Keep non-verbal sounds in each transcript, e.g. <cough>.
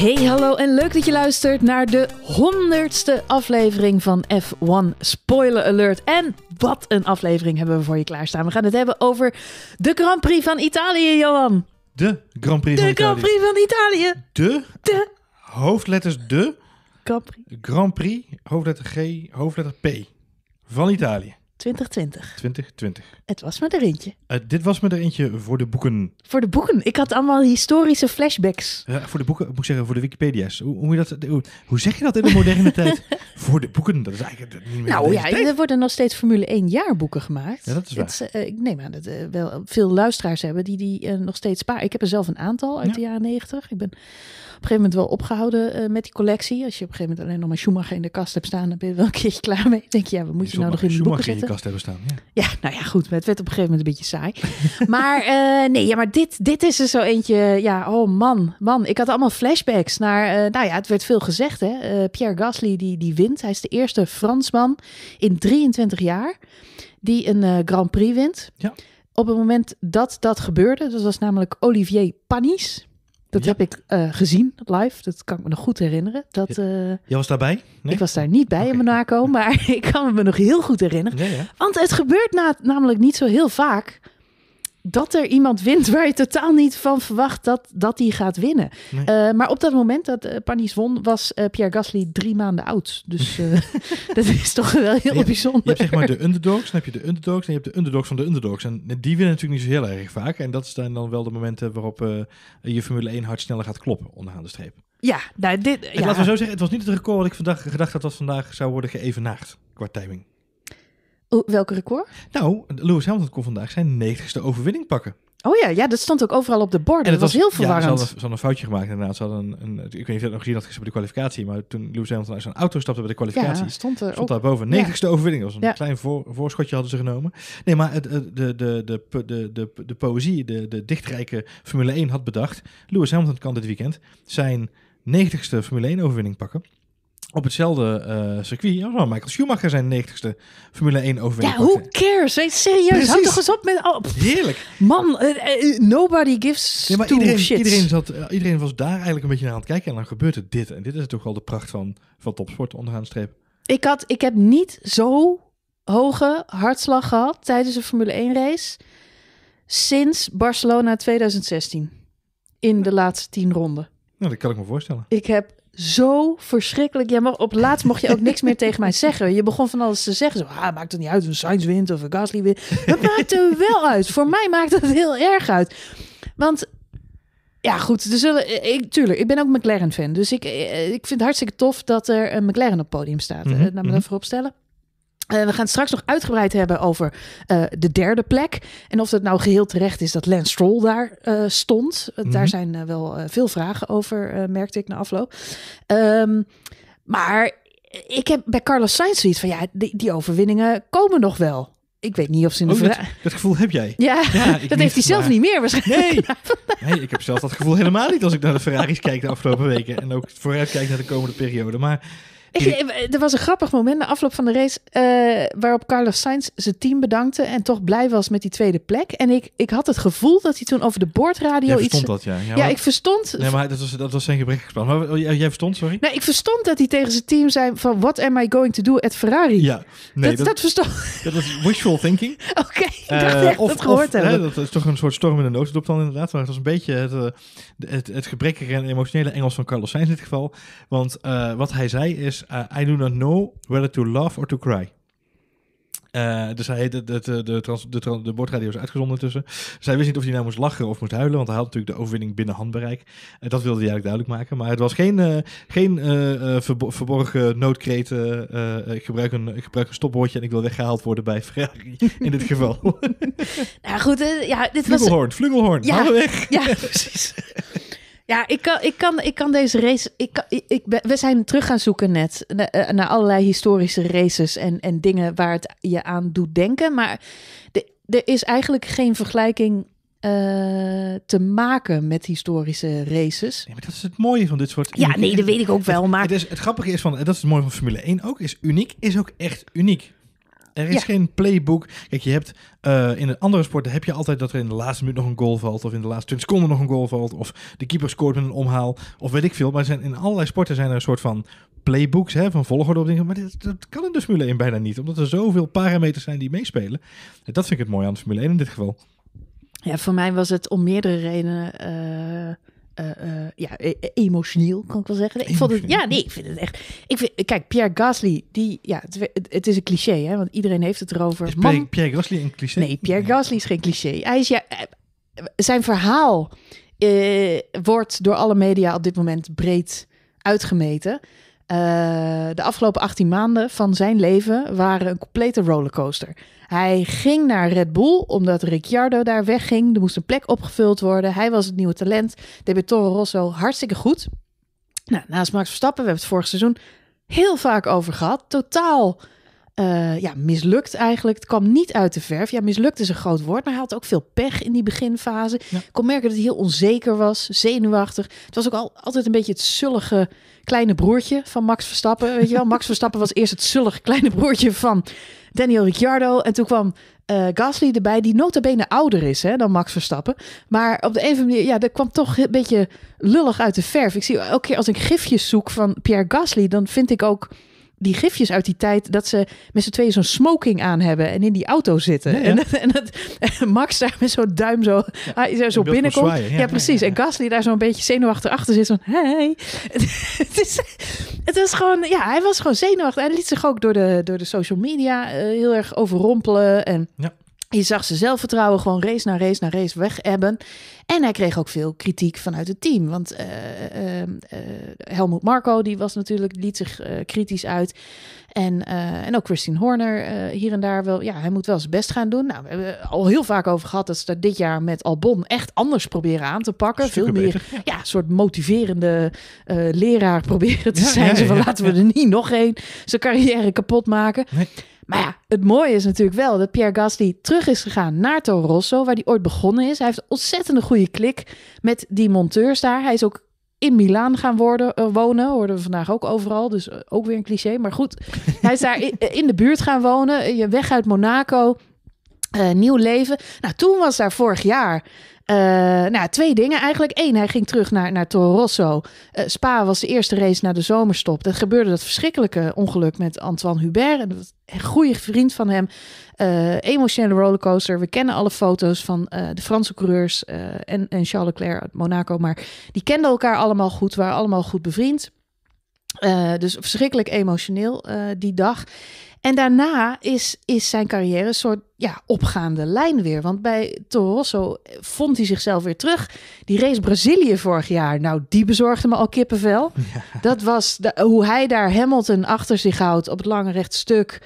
Hey, hallo en leuk dat je luistert naar de honderdste aflevering van F1 Spoiler Alert. En wat een aflevering hebben we voor je klaarstaan. We gaan het hebben over de Grand Prix van Italië, Johan. De Grand Prix de van Grand Italië. Prix van Italië. De? De? Hoofdletters de? Grand Prix. Grand Prix, hoofdletter G, hoofdletter P. Van Italië. 2020. 2020. Het was maar er eentje. Eh, dit was maar er eentje voor de boeken. Voor de boeken. Ik had allemaal historische flashbacks. voor de boeken, moet ik zeggen, voor de Wikipedia's. Hoe, hoe, dat, hoe, hoe zeg je dat in de moderne tijd? <laughs> Voor de boeken, dat is eigenlijk niet meer Nou ja, er worden nog steeds Formule 1 jaarboeken gemaakt. Ja, dat is waar. Het, eh, ik neem aan dat eh, wel veel luisteraars hebben die die nog steeds sparen. Ik heb er zelf een aantal uit de jaren 90. Ik ben gegeven moment wel opgehouden eh, met die collectie. Als je op een gegeven moment alleen nog maar Schumacher in de kast hebt staan, dan ben je wel een keertje klaar mee. denk je, ja, we moeten nou nog in de Schumacher in de kast hebben staan. Ja. ja. nou ja, goed. Het werd op een gegeven moment een beetje saai. <laughs> maar eh, nee, ja, maar dit, dit is er zo eentje. Ja, oh man, man. Ik had allemaal flashbacks naar, eh, nou ja, het werd veel gezegd, hè. Pierre Gasly, die, die wint. Hij is de eerste Fransman in 23 jaar die een Grand Prix wint. Ja op het moment dat dat gebeurde, dat was namelijk Olivier Panis. Dat heb ik eh, gezien live. Dat kan ik me nog goed herinneren. Dat, eh, Jij was daarbij? Nee? Ik was daar niet bij okay. in Monaco, <laughs> maar ik kan me nog heel goed herinneren. Want het gebeurt namelijk niet zo heel vaak dat er iemand wint waar je totaal niet van verwacht dat, dat die gaat winnen. Eh, maar op dat moment dat uh, eh, Panis won, was eh, Pierre Gasly drie maanden oud. Dus <laughs> <laughs> dat is toch wel heel bijzonder. je hebt zeg maar de underdogs, dan heb je de underdogs en je hebt de underdogs van de underdogs. En die winnen natuurlijk niet zo heel erg vaak. En dat zijn dan wel de momenten waarop je Formule 1 hard sneller gaat kloppen onderaan de streep. Ja, nou dit... Laten we zo zeggen, het was niet het record wat ik vandaag gedacht had dat vandaag zou worden geëvenaagd. qua timing. Welke record? Nou, Lewis Hamilton kon vandaag zijn 90ste overwinning pakken. Oh ja, ja, dat stond ook overal op de borden. En dat, was, heel verwarrend. Ja, ze, hadden, een foutje gemaakt inderdaad. Ze hadden een, ik weet niet of je dat nog gezien had bij de kwalificatie. Maar toen Lewis Hamilton uit zijn auto stapte bij de kwalificatie... stond, er stond daar boven. 90ste overwinning. Dat was een klein voorschotje hadden ze genomen. Nee, maar het, de, de, de, de, de, de, poëzie, de, de dichtrijke Formule 1 had bedacht... Lewis Hamilton kan dit weekend zijn 90ste Formule 1 overwinning pakken op hetzelfde eh, circuit. van Michael Schumacher zijn 90ste Formule 1 overwinning. Ja, who cares? serieus, Houd toch eens op met... Heerlijk. Man, eh, eh, nobody gives maar two iedereen, shit. Iedereen, zat, iedereen was daar eigenlijk een beetje naar aan het kijken. En dan gebeurt het dit. En dit is toch wel de pracht van, van topsport onderaan streep. Ik, had, ik heb niet zo hoge hartslag gehad tijdens een Formule 1 race... sinds Barcelona 2016. In de laatste tien ronden. Nou, dat kan ik me voorstellen. Ik heb zo verschrikkelijk. Ja, maar op laatst mocht je ook niks meer tegen mij zeggen. Je begon van alles te zeggen. Zo, ah, maakt het niet uit of een Sainz wint of een Gasly wint. Het maakt er wel uit. Voor mij maakt het heel erg uit. Want ja, goed. Er zullen, ik, tuurlijk, ik ben ook McLaren-fan. Dus ik, eh, ik vind het hartstikke tof dat er een McLaren op het podium staat. Mm -hmm. Laat me dat mhm. voorop stellen. Eh, we gaan straks nog uitgebreid hebben over eh, de derde plek. En of het nou geheel terecht is dat Lance Stroll daar eh, stond. Daar mhm. zijn wel veel vragen over, merkte ik na afloop. Ehm, maar ik heb bij Carlos Sainz zoiets van... ja, die, die overwinningen komen nog wel. Ik weet niet of ze in de oh, dat, gevoel heb jij. Ja, <laughs> dat heeft hij zelf niet meer waarschijnlijk. Nee. nee, ik heb zelf dat gevoel helemaal niet als ik naar de Ferraris kijk de afgelopen weken. En ook vooruit kijk naar de komende periode. Maar eh, er was een grappig moment na afloop van de race eh, waarop Carlos Sainz zijn team bedankte en toch blij was met die tweede plek. En ik, ik had het gevoel dat hij toen over de boordradio iets... verstond dat, ja. Ja, ja ik verstond... Nee, maar dat was, dat was zijn gebrekkig plan. Maar, oh, jij verstond, sorry? Nee, ik verstond dat hij tegen zijn team zei van what am I going to do at Ferrari? Ja. Nee, dat, dat, dat verstond... Dat was wishful thinking. <laughs> Oké, okay, uh, eh, dat, dat gehoord of, hebben. Nee, dat is toch een soort storm in de notendop dan inderdaad. Maar het was een beetje het, het, het, gebrekkige en emotionele Engels van Carlos Sainz in dit geval. Want wat hij zei is eh, I do not know whether to laugh or to cry. Eh, dus hij, de, de, de, trans, de, de, de bordradio is uitgezonden tussen. Zij wist niet of hij nou moest lachen of moest huilen, want hij had natuurlijk de overwinning binnen handbereik. Uh, dat wilde hij eigenlijk duidelijk maken. Maar het was geen, geen verborgen noodkreet. ik, gebruik een, ik gebruik een stopwoordje en ik wil weggehaald worden bij Ferrari <laughs> in dit geval. nou goed, ja, dit was... Vlugelhorn, Vlugelhorn, weg! Ja, <laughs> precies. Ja, ik kan, ik kan, ik kan deze race. Ik, kan, ik, we zijn terug gaan zoeken net eh, naar, allerlei historische races en, en dingen waar het je aan doet denken. Maar de, er is eigenlijk geen vergelijking eh, te maken met historische races. Nee, maar dat is het mooie van dit soort. Ja, nee, dat weet ik ook wel. Maar het, het, is, het grappige is van, eh, dat is het mooie van Formule 1 ook, is uniek, is ook echt uniek. Er is geen playbook. Kijk, je hebt eh, in een andere sporten heb je altijd dat er in de laatste minuut nog een goal valt. Of in de laatste 20 seconden nog een goal valt. Of de keeper scoort met een omhaal. Of weet ik veel. Maar zijn, in allerlei sporten zijn er een soort van playbooks hè, van volgorde op dingen. Maar dit, dat kan in de Formule 1 bijna niet. Omdat er zoveel parameters zijn die meespelen. En dat vind ik het mooi aan de Formule 1 in dit geval. Ja, voor mij was het om meerdere redenen. Eh, eh, eh, ja, e-, e-, emotioneel, kan ik wel zeggen. Ik vond het, ja, nee, ik vind het echt. Ik vind, kijk, Pierre Gasly, die, ja, het, is een cliché, hè, want iedereen heeft het erover. Is Pierre, Man, Pierre Gasly een cliché? Nee, Pierre Gasly is geen cliché. Hij is, ja, eh, zijn verhaal wordt door alle media op dit moment breed uitgemeten. Eh, de afgelopen 18 maanden van zijn leven waren een complete rollercoaster. Hij ging naar Red Bull omdat Ricciardo daar wegging. Er moest een plek opgevuld worden. Hij was het nieuwe talent. De Toro Rosso hartstikke goed. Nou, naast Max Verstappen, we hebben het vorig seizoen heel vaak over gehad. Totaal eh, ja, mislukt eigenlijk. Het kwam niet uit de verf. Ja, mislukt is een groot woord, maar hij had ook veel pech in die beginfase. Ik kon merken dat hij heel onzeker was, zenuwachtig. Het was ook al, altijd een beetje het zullige kleine broertje van Max Verstappen. Weet je wel, Max <laughs> Verstappen was eerst het zullige kleine broertje van Daniel Ricciardo. En toen kwam eh, Gasly erbij, die bene ouder is hè, dan Max Verstappen. Maar op de een of andere manier, ja, dat kwam toch een beetje lullig uit de verf. Ik zie elke keer als ik gifjes zoek van Pierre Gasly, dan vind ik ook die gifjes uit die tijd dat ze met z'n tweeën zo'n smoking aan hebben en in die auto zitten. En, dat, en, dat, Max daar met zo'n duim zo, ja. hij, zo binnenkomt. ja, precies. En Gasly daar zo'n beetje zenuwachtig achter zit. Van, hey. <laughs> het, is, het was gewoon, ja, hij was gewoon zenuwachtig. Hij liet zich ook door de, door de social media eh, heel erg overrompelen. En ja. Je zag zijn zelfvertrouwen gewoon race na race na race weg hebben. En hij kreeg ook veel kritiek vanuit het team. Want uh, eh, eh, eh, Helmut Marco die was natuurlijk, liet zich kritisch uit. En, en ook Christine Horner hier en daar wel. Ja, hij moet wel zijn best gaan doen. Nou, we hebben al heel vaak over gehad dat ze dat dit jaar met Albon echt anders proberen aan te pakken. veel meer ja, soort motiverende leraar proberen te zijn. laten we er niet nog één zijn carrière kapot maken. Maar ja, het mooie is natuurlijk wel dat Pierre Gasly terug is gegaan naar Toro Rosso, waar hij ooit begonnen is. Hij heeft ontzettende goede klik met die monteurs daar. Hij is ook in Milaan gaan eh, wonen. Hoorden we vandaag ook overal. Dus eh, ook weer een cliché. Maar goed, <laughs> hij is daar eh, in, de buurt gaan wonen. weg uit Monaco. nieuw leven. Nou, toen was daar vorig jaar eh, nou, twee dingen eigenlijk. Eén, hij ging terug naar, naar Toro eh, Spa was de eerste race na de zomerstop. Dat gebeurde dat verschrikkelijke ongeluk met Antoine Hubert. En een goede vriend van hem. Uh, emotionele rollercoaster. We kennen alle foto's van de Franse coureurs en, en Charles Leclerc uit Monaco. Maar die kenden elkaar allemaal goed, waren allemaal goed bevriend. dus verschrikkelijk emotioneel die dag. En daarna is, is zijn carrière een soort ja, opgaande lijn weer. Want bij Toro Rosso eh, vond hij zichzelf weer terug. Die race Brazilië vorig jaar, nou, die bezorgde me al kippenvel. <laughs> Dat was hoe hij daar Hamilton achter zich houdt op het lange rechtstuk.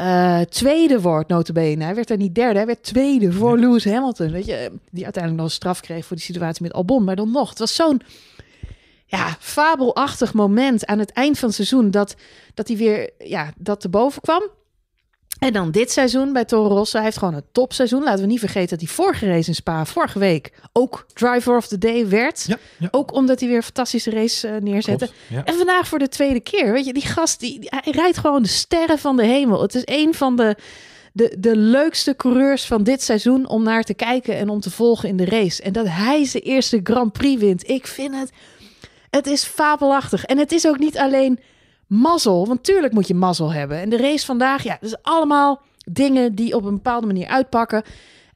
Uh, eh, tweede wordt, notabene. Hij werd er niet derde, hij werd tweede voor Lewis Hamilton. Weet je, eh, die uiteindelijk nog een straf kreeg voor die situatie met Albon. Maar dan nog, het was zo'n ja, fabelachtig moment aan het eind van het seizoen. Dat, dat hij weer ja, dat te boven kwam. En dan dit seizoen bij Toro Rosso. Hij heeft gewoon een topseizoen. Laten we niet vergeten dat hij vorige race in Spa, vorige week, ook driver of the day werd. Ja, Ook omdat hij weer een fantastische race eh, neerzette. En vandaag voor de tweede keer. Weet je, die gast, die, hij rijdt gewoon de sterren van de hemel. Het is een van de, de, de leukste coureurs van dit seizoen om naar te kijken en om te volgen in de race. En dat hij zijn eerste Grand Prix wint. Ik vind het het is fabelachtig. En het is ook niet alleen mazzel. Want tuurlijk moet je mazzel hebben. En de race vandaag, ja, dat is allemaal dingen die op een bepaalde manier uitpakken.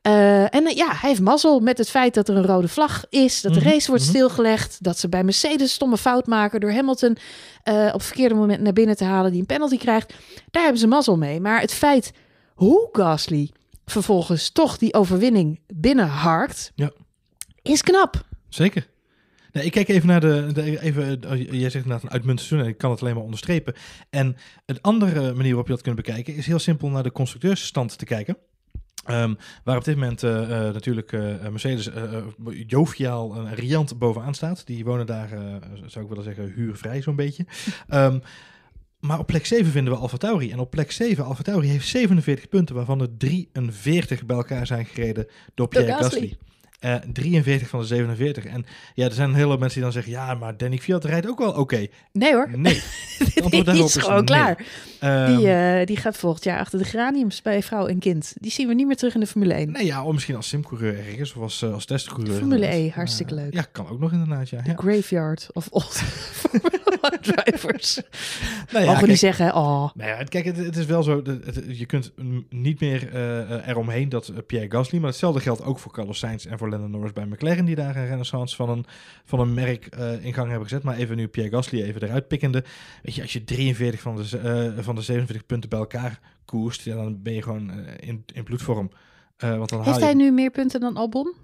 Eh, en eh, ja, hij heeft mazzel met het feit dat er een rode vlag is, dat de mhm, race wordt mhm. stilgelegd, dat ze bij Mercedes stomme fout maken door Hamilton eh, op verkeerde moment naar binnen te halen, die een penalty krijgt. Daar hebben ze mazzel mee. Maar het feit hoe Gasly vervolgens toch die overwinning binnenharkt, ja. is knap. Zeker. Nee, ik kijk even naar de. even, eh, oh, jij zegt inderdaad een uitmuntend seizoen ik kan het alleen maar onderstrepen. En een andere manier waarop je dat kunt bekijken is heel simpel naar de constructeursstand te kijken. Ehm, waar op dit moment eh, eh, natuurlijk uh, Mercedes joviaal en riant bovenaan staat. Die wonen daar, zou ik willen zeggen, huurvrij zo'n beetje. <laughs> Ehm, maar op plek 7 vinden we AlfaTauri En op plek 7, Alfa heeft 47 punten, waarvan er 43 bij elkaar zijn gereden door Pierre Gasly. 43 eh, van de 47. En ja, er zijn een hele mensen die dan zeggen... ja, maar Danny Fiat rijdt ook wel oké. Nee hoor. Nee. <laughs> die is gewoon klaar. die, ehm, eh, die gaat volgend jaar achter de graniums bij vrouw en kind. Die zien we niet meer terug in de Formule 1. Nee, ja, of misschien als simcoureur ergens of als, eh, testcoureur. Formule 1, E, hartstikke leuk. Ja, kan ook nog inderdaad, ja. The ja. graveyard of old <laughs> drivers. <laughs> nou ja, Mogen zeggen, oh. Nou ja, kijk, het, is wel zo... je kunt niet meer eromheen dat Pierre Gasly... maar hetzelfde geldt ook voor Carlos Sainz en voor de Norris bij McLaren, die daar een renaissance van een, van een merk eh, in gang hebben gezet. Maar even nu Pierre Gasly even eruit pikkende. Weet je, als je 43 van de, eh, van de 47 punten bij elkaar koerst, dan ben je gewoon eh, in, in bloedvorm. want Heeft hij nu meer punten dan Albon?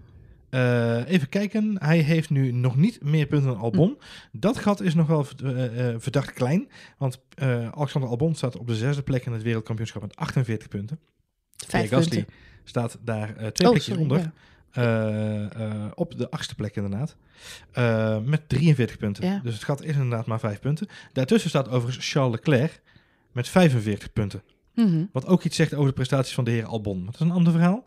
even kijken, hij heeft nu nog niet meer punten dan Albon. Hm. Dat gat is nog wel verdacht klein, want Alexander Albon staat op de zesde plek in het wereldkampioenschap met 48 punten. Vijf Gasly staat daar twee oh, plekjes onder. Ja. Eh, eh, op de achtste plek inderdaad. Eh, met 43 punten. Dus het gat is inderdaad maar vijf punten. Daartussen staat overigens Charles Leclerc met 45 punten. Mhm. Wat ook iets zegt over de prestaties van de heer Albon. dat is een ander verhaal. <laughs>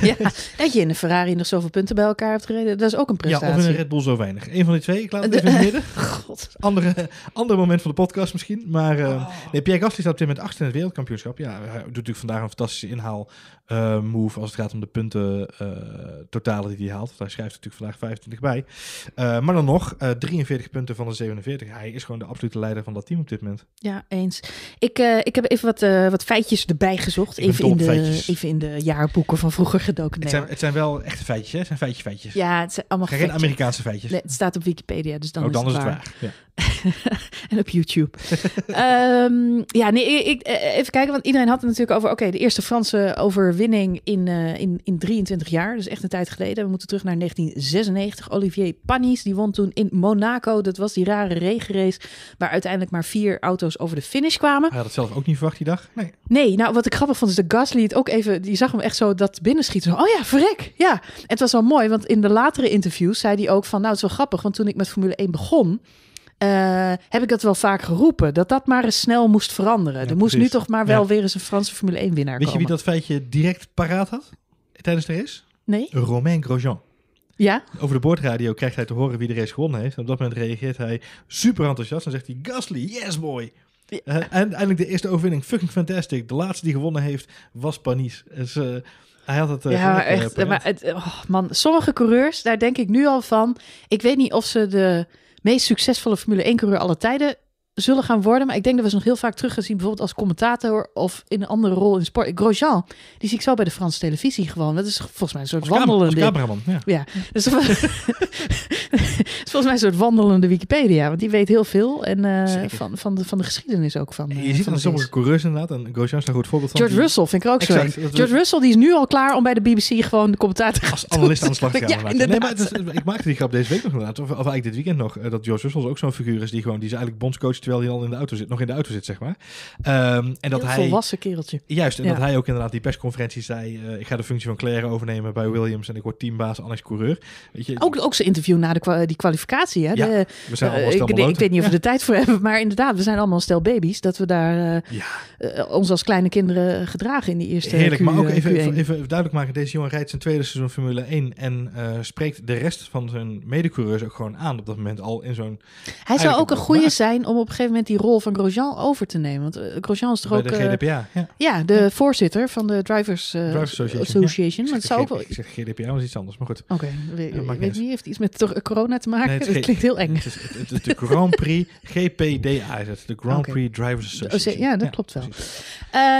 ja, dat je in een Ferrari nog zoveel punten bij elkaar hebt gereden, dat is ook een prestatie. Ja, of in een Red Bull zo weinig. Eén van die twee, ik laat het <laughs> even in midden. God. Andere, ander moment van de podcast misschien. Maar oh. nee, Pierre Gasly staat op dit moment acht in het wereldkampioenschap. Ja, hij doet natuurlijk vandaag een fantastische inhaal eh, move als het gaat om de punten eh, totalen die hij haalt. hij schrijft natuurlijk vandaag 25 bij. Eh, maar dan nog, 43 punten van de 47. Hij is gewoon de absolute leider van dat team op dit moment. Ja, eens. Ik, ik heb even wat, wat feitjes erbij gezocht. Even in, de, feitjes. even in de jaarboeken van vroeger gedoken. Het, zijn, het zijn wel echte feitjes, hè? Het zijn feitje feitjes. Ja, het zijn allemaal Geen Amerikaanse feitjes. het staat op Wikipedia, dus dan, oh, dan is het, waar. waar. Ja. <laughs> en op YouTube. <laughs> Ehm, ja, nee, ik, eh, even kijken, want iedereen had het natuurlijk over... oké, de eerste Franse overwinning in, eh, in, in 23 jaar. Dus echt een tijd geleden. We moeten terug naar 1996. Olivier Panis, die won toen in Monaco. Dat was die rare regenrace... waar uiteindelijk maar vier auto's over de finish kwamen. Hij had het zelf ook niet verwacht die dag? Nee. Nee, nou, wat ik grappig vond is de Gasly het ook even... die zag hem echt zo dat binnenschieten. oh ja, verrek, ja. En het was wel mooi, want in de latere interviews zei hij ook van... nou, het is wel grappig, want toen ik met Formule 1 begon... Eh, heb ik dat wel vaak geroepen. Dat dat maar eens snel moest veranderen. er moest nu toch maar wel weer eens een Franse Formule 1 winnaar Weet komen. Weet je wie dat feitje direct paraat had tijdens de race? Nee. Romain Grosjean. Ja? Over de boordradio krijgt hij te horen wie de race gewonnen heeft. En op dat moment reageert hij super enthousiast. en zegt hij, Gasly, yes boy. Ja. en eh, eindelijk de eerste overwinning, fucking fantastic. De laatste die gewonnen heeft was Panis. Dus, eh, hij had het. ja, echt. maar het, oh man, sommige coureurs, daar denk ik nu al van. Ik weet niet of ze de meest succesvolle Formule 1-coureur aller tijden zullen gaan worden. Maar ik denk dat we ze nog heel vaak teruggezien, bijvoorbeeld als commentator of in een andere rol in sport. Grosjean, die zie ik zo bij de Franse televisie gewoon. Dat is volgens mij een soort wandelende. Cameraman, ja. <laughs> volgens mij een soort wandelende Wikipedia, want die weet heel veel en eh, van, van, de, van de geschiedenis ook van. je eh, ziet van sommige coureurs inderdaad, en Grosjean is een goed voorbeeld van. George Russell vind ik ook zo. George Russell die is nu al klaar om bij de BBC gewoon de commentator als analist aan de slag te gaan. Ja, inderdaad. Nee, maar ik maakte die grap deze week nog inderdaad, of, eigenlijk dit weekend nog, eh, dat George Russell ook zo'n figuur is die gewoon die is eigenlijk bondscoach terwijl hij al in de auto zit, nog in de auto zit, zeg maar. Ehm, en dat hij. volwassen kereltje. Juist, en dat hij ook inderdaad die persconferentie zei: eh, Ik ga de functie van Claire overnemen bij Williams en ik word teambaas, annex coureur. Weet je, ook, ook zijn interview na de die kwalificatie. Hè? we zijn eh, allemaal uh, ik, ik, weet niet of we <laughs> er tijd voor hebben, maar inderdaad, we zijn allemaal stel baby's. Dat we daar eh, ja. ons als kleine kinderen gedragen in die eerste Heerlijk, maar ook even, even, duidelijk maken: deze jongen rijdt zijn tweede seizoen Formule 1 en spreekt de rest van zijn medecoureurs ook gewoon aan op dat moment al in zo'n. Hij zou ook een goede zijn om op gegeven moment die rol van Grosjean over te nemen. Want eh, Grosjean is toch ook... de eh, ja. de voorzitter van de Drivers, eh, Drivers Association. Association. Ja. ook wel... ik zeg GDPA was iets anders, maar goed. Oké, okay. weet niet, heeft iets met corona te maken? het dat <laughs> klinkt heel eng. Het is, de Grand Prix GPDA <laughs> is het, de Grand Prix Drivers Association. Ja, dat klopt wel.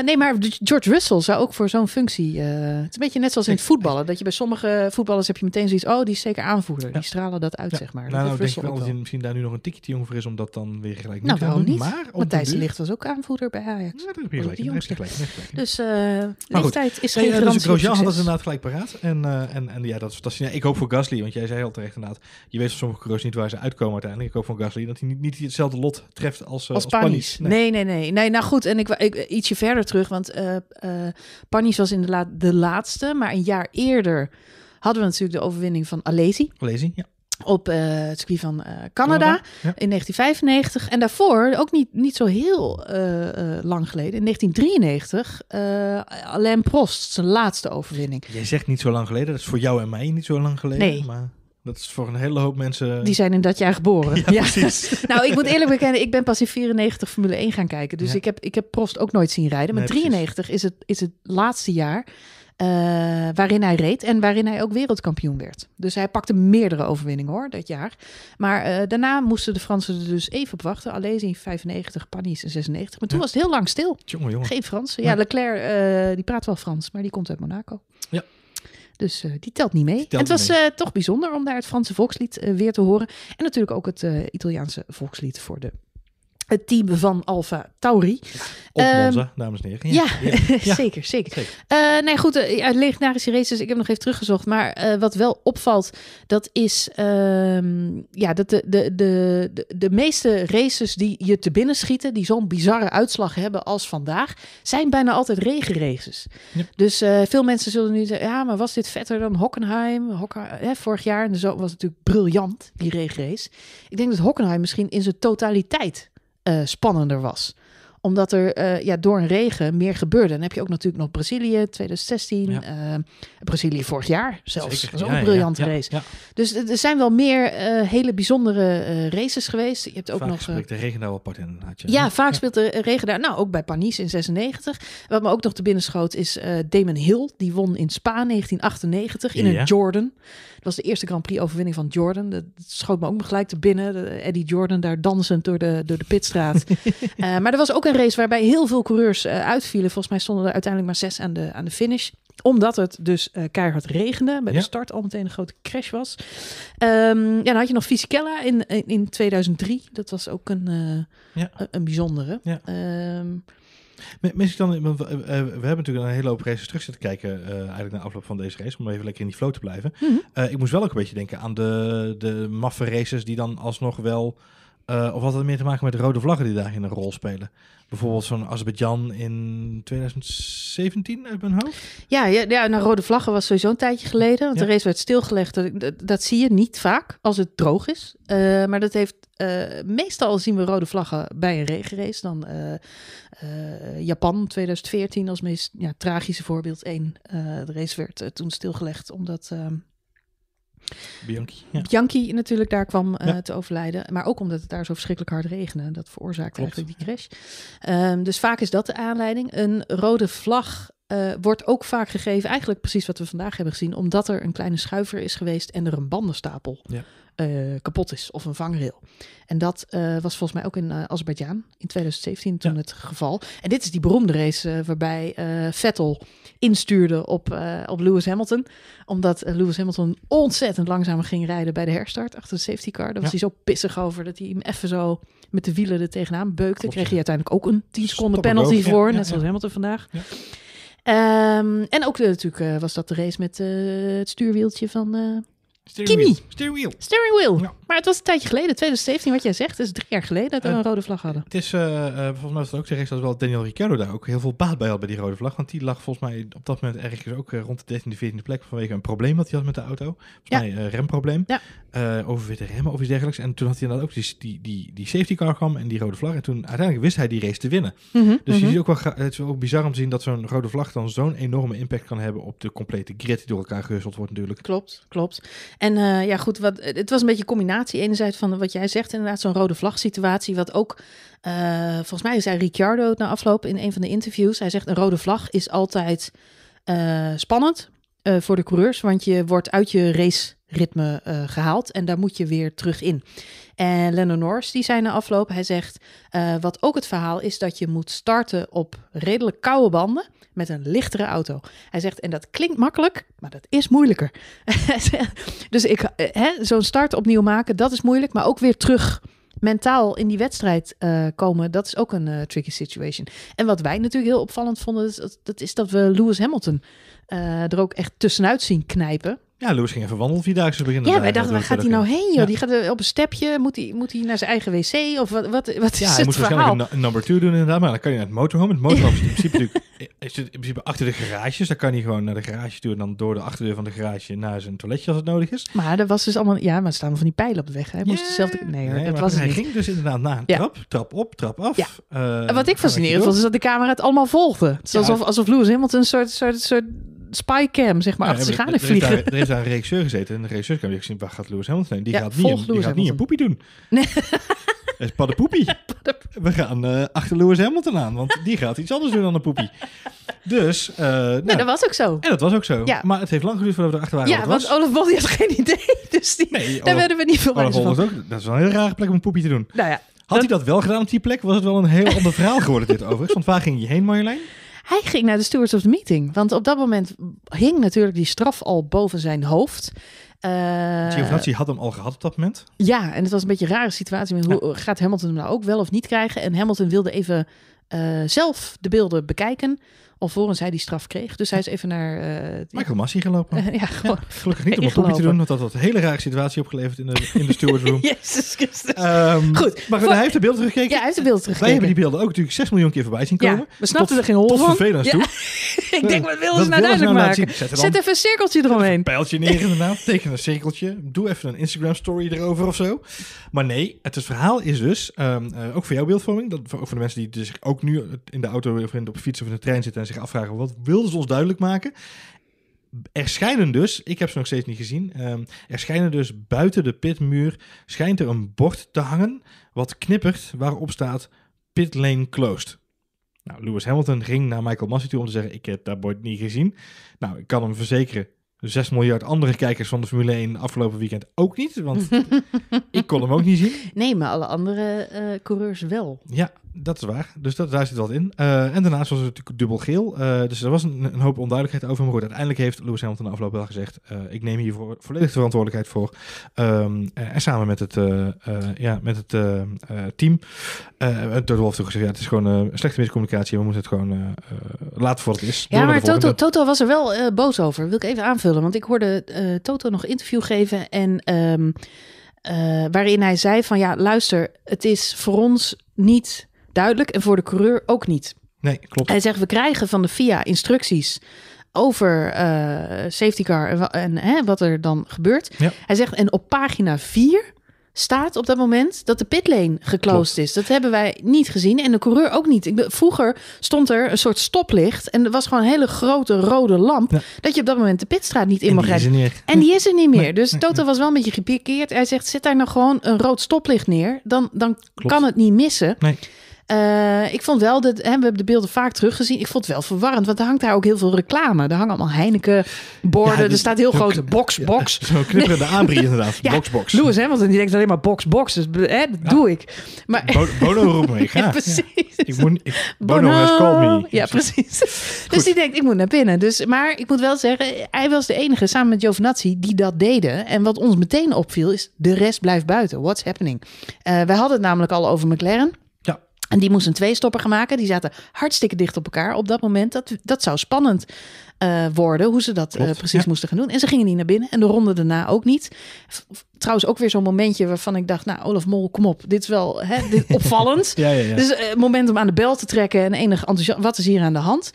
nee, maar George Russell zou ook voor zo'n functie... het is een beetje net zoals in het voetballen, dat je bij sommige voetballers heb je meteen zoiets... oh, die is zeker aanvoerder, die stralen dat uit, zeg maar. Nou, nou, ik denk wel dat je misschien daar nu nog een tikje jong voor is om dat dan weer gelijk nou, waarom niet? Maar Matthijs de Licht was ook aanvoerder bij Ajax. Ja, dat heb je Dus eh, leeftijd is nee, geen garantie eh, Dus Grosjean had inderdaad gelijk paraat. En, eh, en, en ja, dat is fantastisch. Ja, ik hoop voor Gasly, want jij zei al terecht inderdaad. Je weet van sommige coureurs niet waar ze uitkomen uiteindelijk. Ik hoop voor Gasly dat hij niet, niet hetzelfde lot treft als, uh, als, Panis. Nee. nee. nee, nee, nou goed, en ik, ik ietsje verder terug. Want uh, Panis was inderdaad de laatste. Maar een jaar eerder hadden we natuurlijk de overwinning van Alesi. Alesi, ja op eh, het circuit van eh, Canada, in 1995. En daarvoor, ook niet, niet zo heel eh, lang geleden, in 1993, Alain Prost, zijn laatste overwinning. Jij zegt niet zo lang geleden, dat is voor jou en mij niet zo lang geleden. Nee. Maar... Dat is voor een hele hoop mensen. Die zijn in dat jaar geboren. <laughs> Ja, precies. <laughs> nou, ik moet eerlijk bekennen, ik ben pas in 94 Formule 1 gaan kijken. Dus ik, heb, ik heb Prost ook nooit zien rijden. Maar 93 is het, is het laatste jaar eh, waarin hij reed en waarin hij ook wereldkampioen werd. Dus hij pakte meerdere overwinningen hoor, dat jaar. Maar eh, daarna moesten de Fransen er dus even op wachten. Alleen in 95, Panis in 96. Maar toen was het heel lang stil. Jongen, jongen. Geen Fransen. Ja, Leclerc eh, die praat wel Frans, maar die komt uit Monaco. Ja. Dus die telt niet mee. het was toch bijzonder om daar het Franse volkslied weer te horen. En natuurlijk ook het Italiaanse volkslied voor de het team van Alfa Tauri. Op um, dames en heren. Ja, <laughs> zeker, zeker. zeker. Eh, nee, goed, uit eh, uh, legendarische races. Ik heb nog even teruggezocht. Maar eh, wat wel opvalt, dat is ehm, ja, dat de, de, de, de, meeste races die je te binnen schieten, die zo'n bizarre uitslag hebben als vandaag, zijn bijna altijd regenraces. Dus veel mensen zullen nu zeggen, ja, maar was dit vetter dan Hockenheim? hè, vorig jaar en zo was het natuurlijk briljant, die regenrace. Ik denk dat Hockenheim misschien in zijn totaliteit eh, spannender was. Omdat er eh, ja, door een regen meer gebeurde. Dan heb je ook natuurlijk nog Brazilië 2016. Eh, Brazilië vorig jaar zelfs. Zeker, Zo'n ja, briljante race. Dus er zijn wel meer hele bijzondere races geweest. Je hebt ook nog. de regen daar nou apart in. Had je, ja, vaak speelt de regen daar. Nou, ook bij Panis in 96. Wat me ook nog te binnen schoot is Damon Hill. Die won in Spa 1998 in een Jordan was de eerste Grand Prix-overwinning van Jordan. Dat schoot me ook gelijk te binnen. Eddie Jordan daar dansend door de, door de pitstraat. <laughs> Eh, maar er was ook een race waarbij heel veel coureurs eh, uitvielen. Volgens mij stonden er uiteindelijk maar zes aan de, aan de finish omdat het dus eh, keihard regende. Bij de start al meteen een grote crash was. Um, ja, dan had je nog Fisichella in, in, 2003. Dat was ook een, een, bijzondere. Ehm, Misschien dan, we, eh, eh, we hebben natuurlijk een hele hoop races terug zitten kijken, uh, eigenlijk na afloop van deze race, om even lekker in die flow te blijven. Mhm. ik moest wel ook een beetje denken aan de, de maffe races die dan alsnog wel eh, of had dat meer te maken met de rode vlaggen die daarin een rol spelen? Bijvoorbeeld zo'n Azerbeidzjan in 2017 uit mijn hoofd? Ja, ja, ja nou, rode vlaggen was sowieso een tijdje geleden. Want de race werd stilgelegd. Dat, zie je niet vaak als het droog is. Eh, maar dat heeft... Eh, meestal zien we rode vlaggen bij een regenrace. Dan Japan 2014 als meest ja, tragische voorbeeld één. de race werd toen stilgelegd omdat ehm, Bianchi. Bianchi natuurlijk daar kwam eh, te overlijden. Maar ook omdat het daar zo verschrikkelijk hard regende. Dat veroorzaakte Klopt. eigenlijk die crash. Ehm, dus vaak is dat de aanleiding. Een rode vlag eh, wordt ook vaak gegeven, eigenlijk precies wat we vandaag hebben gezien, omdat er een kleine schuiver is geweest en er een bandenstapel eh, kapot is of een vangrail. En dat was volgens mij ook in Azerbeidzjan in 2017 toen het geval. En dit is die beroemde race waarbij Vettel instuurde op, eh, op Lewis Hamilton. Omdat eh, Lewis Hamilton ontzettend langzamer ging rijden bij de herstart achter de safety car. Daar was hij zo pissig over dat hij hem even zo met de wielen er tegenaan beukte. Kreeg hij uiteindelijk ook een 10 seconden penalty voor, net zoals Hamilton vandaag. Ehm, en ook eh, natuurlijk was dat de race met het stuurwieltje van, Steering Wheel. Steering wheel. wheel. Maar het was een tijdje geleden, 2017, wat jij zegt, is dus drie jaar geleden dat we een rode vlag hadden. Het is, eh, eh, volgens mij ook het ook terecht dat wel Daniel Ricciardo daar ook heel veel baat bij had bij die rode vlag. Want die lag volgens mij op dat moment ergens ook eh, rond de 13e, 14e plek vanwege een probleem dat hij had met de auto. Volgens ja. mij remprobleem. Ja. overwitte remmen of iets dergelijks. En toen had hij inderdaad ook die, die, die, die safety car kwam en die rode vlag. En toen uiteindelijk wist hij die race te winnen. Mhm, dus je mhm. ziet ook wel, het is ook bizar om te zien dat zo'n rode vlag dan zo'n enorme impact kan hebben op de complete grid die door elkaar gehusteld wordt natuurlijk. Klopt, klopt. En eh, ja, goed, wat, eh, het was een beetje een combinatie. Enerzijds van wat jij zegt, inderdaad, zo'n rode vlag situatie. Wat ook, eh, volgens mij zei Ricciardo na afloop in een van de interviews. Hij zegt, een rode vlag is altijd spannend. Eh, voor de coureurs, want je wordt uit je raceritme uh, gehaald en daar moet je weer terug in. En Lennon Norris, die zei na afloop, hij zegt, eh, wat ook het verhaal is dat je moet starten op redelijk koude banden met een lichtere auto. Hij zegt, en dat klinkt makkelijk, maar dat is moeilijker. <laughs> dus ik, zo'n start opnieuw maken, dat is moeilijk, maar ook weer terug mentaal in die wedstrijd komen, dat is ook een tricky situation. En wat wij natuurlijk heel opvallend vonden, dat, dat, is dat we Lewis Hamilton eh, er ook echt tussenuit zien knijpen. Ja, Louis ging even wandelen vierdaagse beginnen. Ja, wij dachten, waar gaat hij nou heen? Joh? Die gaat eh, op een stepje. Moet hij moet hij naar zijn eigen wc? Of wat, wat, wat is ja, hij moet waarschijnlijk een number two doen inderdaad. Maar dan kan je naar het motorhome. Het motorhome is in <laughs> principe, eh, is in principe achter de garages. Dan kan hij gewoon naar de garage toe en dan door de achterdeur van de garage naar zijn toiletje als het nodig is. Maar er was dus allemaal... Ja, maar staan staan van die pijlen op de weg. Hij moest yeah. Nee, hoor, dat was het Hij ging dus inderdaad naar een trap. Trap op, trap af. Ja. wat ik fascinerend vond, is dat de camera het allemaal volgde. Het alsof, alsof Lewis Hamilton een soort... soort, soort spycam, zeg maar, achter zich aan vliegen. er heeft daar een regisseur gezeten en de regisseur kan zien waar gaat Lewis Hamilton heen? Die, gaat, niet, een, die gaat niet een poepie doen. Nee. Dat <laughs> is paddenpoepie. <laughs> We gaan eh, achter Lewis Hamilton aan, want die gaat iets anders doen dan een poepie. Dus, eh, nou, nee, dat was ook zo. En dat was ook zo. Ja. Maar het heeft lang geduurd voordat we erachter waren. Ja, want Olaf Boldi had geen idee. <laughs> Dus die, nee, daar werden we niet veel Olaf Ook, dat is wel een hele rare plek om een poepie te doen. Nou ja, had hij dat wel gedaan op die plek, was het wel een heel ander verhaal geworden dit overigens. Want waar ging je heen, Marjolein? Hij ging naar de stewards of the meeting. Want op dat moment hing natuurlijk die straf al boven zijn hoofd. Uh, Giovinazzi had hem al gehad op dat moment. Ja, en het was een beetje een rare situatie. Hoe, Gaat Hamilton hem nou ook wel of niet krijgen? En Hamilton wilde even eh, zelf de beelden bekijken. Alvorens hij die straf kreeg. Dus hij is even naar. Eh, Michael Massie gelopen. <laughs> ja, gewoon. gelukkig niet om een <laughs> poppie te doen, want dat had een hele rare situatie opgeleverd in de, in de stewardroom. <laughs> Jezus Christus. Um, Goed. Maar hij heeft de beelden teruggekeken. Ja, hij heeft de beelden teruggekeken. Wij hebben die beelden ook natuurlijk 6 miljoen keer voorbij zien komen. Ja, we snapten er geen hol van. vervelend toe. Ik denk, wat willen ze nou duidelijk nou maken? Zet, even een cirkeltje eromheen. een pijltje neer inderdaad. Teken een cirkeltje. Doe even een Instagram story erover of zo. Maar nee, het, verhaal is dus, ehm, eh, ook voor jouw beeldvorming, dat, ook voor de mensen die zich ook nu in de auto of in op fiets of in de trein zitten en zich afvragen wat wilden ze ons duidelijk maken. Er schijnen dus, ik heb ze nog steeds niet gezien, um, er schijnen dus buiten de pitmuur schijnt er een bord te hangen wat knippert waarop staat pit lane closed. Nou, Lewis Hamilton ging naar Michael Massey toe om te zeggen: Ik heb dat bord niet gezien. Nou, ik kan hem verzekeren. 6 miljard andere kijkers van de Formule 1 afgelopen weekend ook niet. Want <laughs> ik kon hem ook niet zien. Nee, maar alle andere eh, coureurs wel. Ja, dat is waar. Dus dat, daar zit wat in. Eh, en daarnaast was het natuurlijk dubbel geel. Eh, dus er was een, een, hoop onduidelijkheid over. Maar goed, uiteindelijk heeft Lewis Hamilton de afgelopen wel gezegd... Eh, ik neem hier voor, volledig verantwoordelijkheid voor. Ehm, en samen met het, ja, met het team. Toto heeft gezegd, ja, het is gewoon een slechte miscommunicatie. We moeten het gewoon laten voor het is. Ja, maar Toto, Toto was er wel boos over. Wil ik even aanvullen. Want ik hoorde Toto nog interview geven. En... Ehm, waarin hij zei van ja, luister, het is voor ons niet duidelijk en voor de coureur ook niet. Nee, klopt. Hij zegt, we krijgen van de FIA instructies over eh, safety car en, hè, wat er dan gebeurt. Hij zegt, en op pagina 4 staat op dat moment dat de pitlane geclosed is. Dat hebben wij niet gezien en de coureur ook niet. Ik, vroeger stond er een soort stoplicht en er was gewoon een hele grote rode lamp dat je op dat moment de pitstraat niet in mag rijden. En die is er niet meer. dus Toto was wel een beetje gepikeerd. Hij zegt: zet daar nou gewoon een rood stoplicht neer, dan, dan kan het niet missen. Nee. Eh, ik vond wel, dat, hè, we hebben de beelden vaak teruggezien. Ik vond het wel verwarrend, want er hangt daar ook heel veel reclame. Er hangen allemaal Heineken-borden. er staat heel grote box, box. <laughs> zo knipperen de aanbrie inderdaad, box, box. Louis, hè, want die denkt alleen maar box, box. Dus, hè, dat doe ik. Maar, Bono roept me, <laughs> ik precies. moet, ik, Bono, Bono me. Ja, precies. dus die denkt, ik moet naar binnen. Dus, maar ik moet wel zeggen, hij was de enige, samen met Giovinazzi, die dat deden. En wat ons meteen opviel, is de rest blijft buiten. What's happening? Eh, wij hadden het namelijk al over McLaren. En die moest een tweestopper gaan maken. Die zaten hartstikke dicht op elkaar op dat moment. Dat, dat zou spannend eh, worden, hoe ze dat eh, precies moesten gaan doen. En ze gingen niet naar binnen. En de ronde daarna ook niet. Trouwens, ook weer zo'n momentje waarvan ik dacht... nou, Olaf Mol, kom op. Dit is wel hè, dit, <laughs> opvallend. dus uh, moment om aan de bel te trekken... en enig enthousiasme. Wat is hier aan de hand?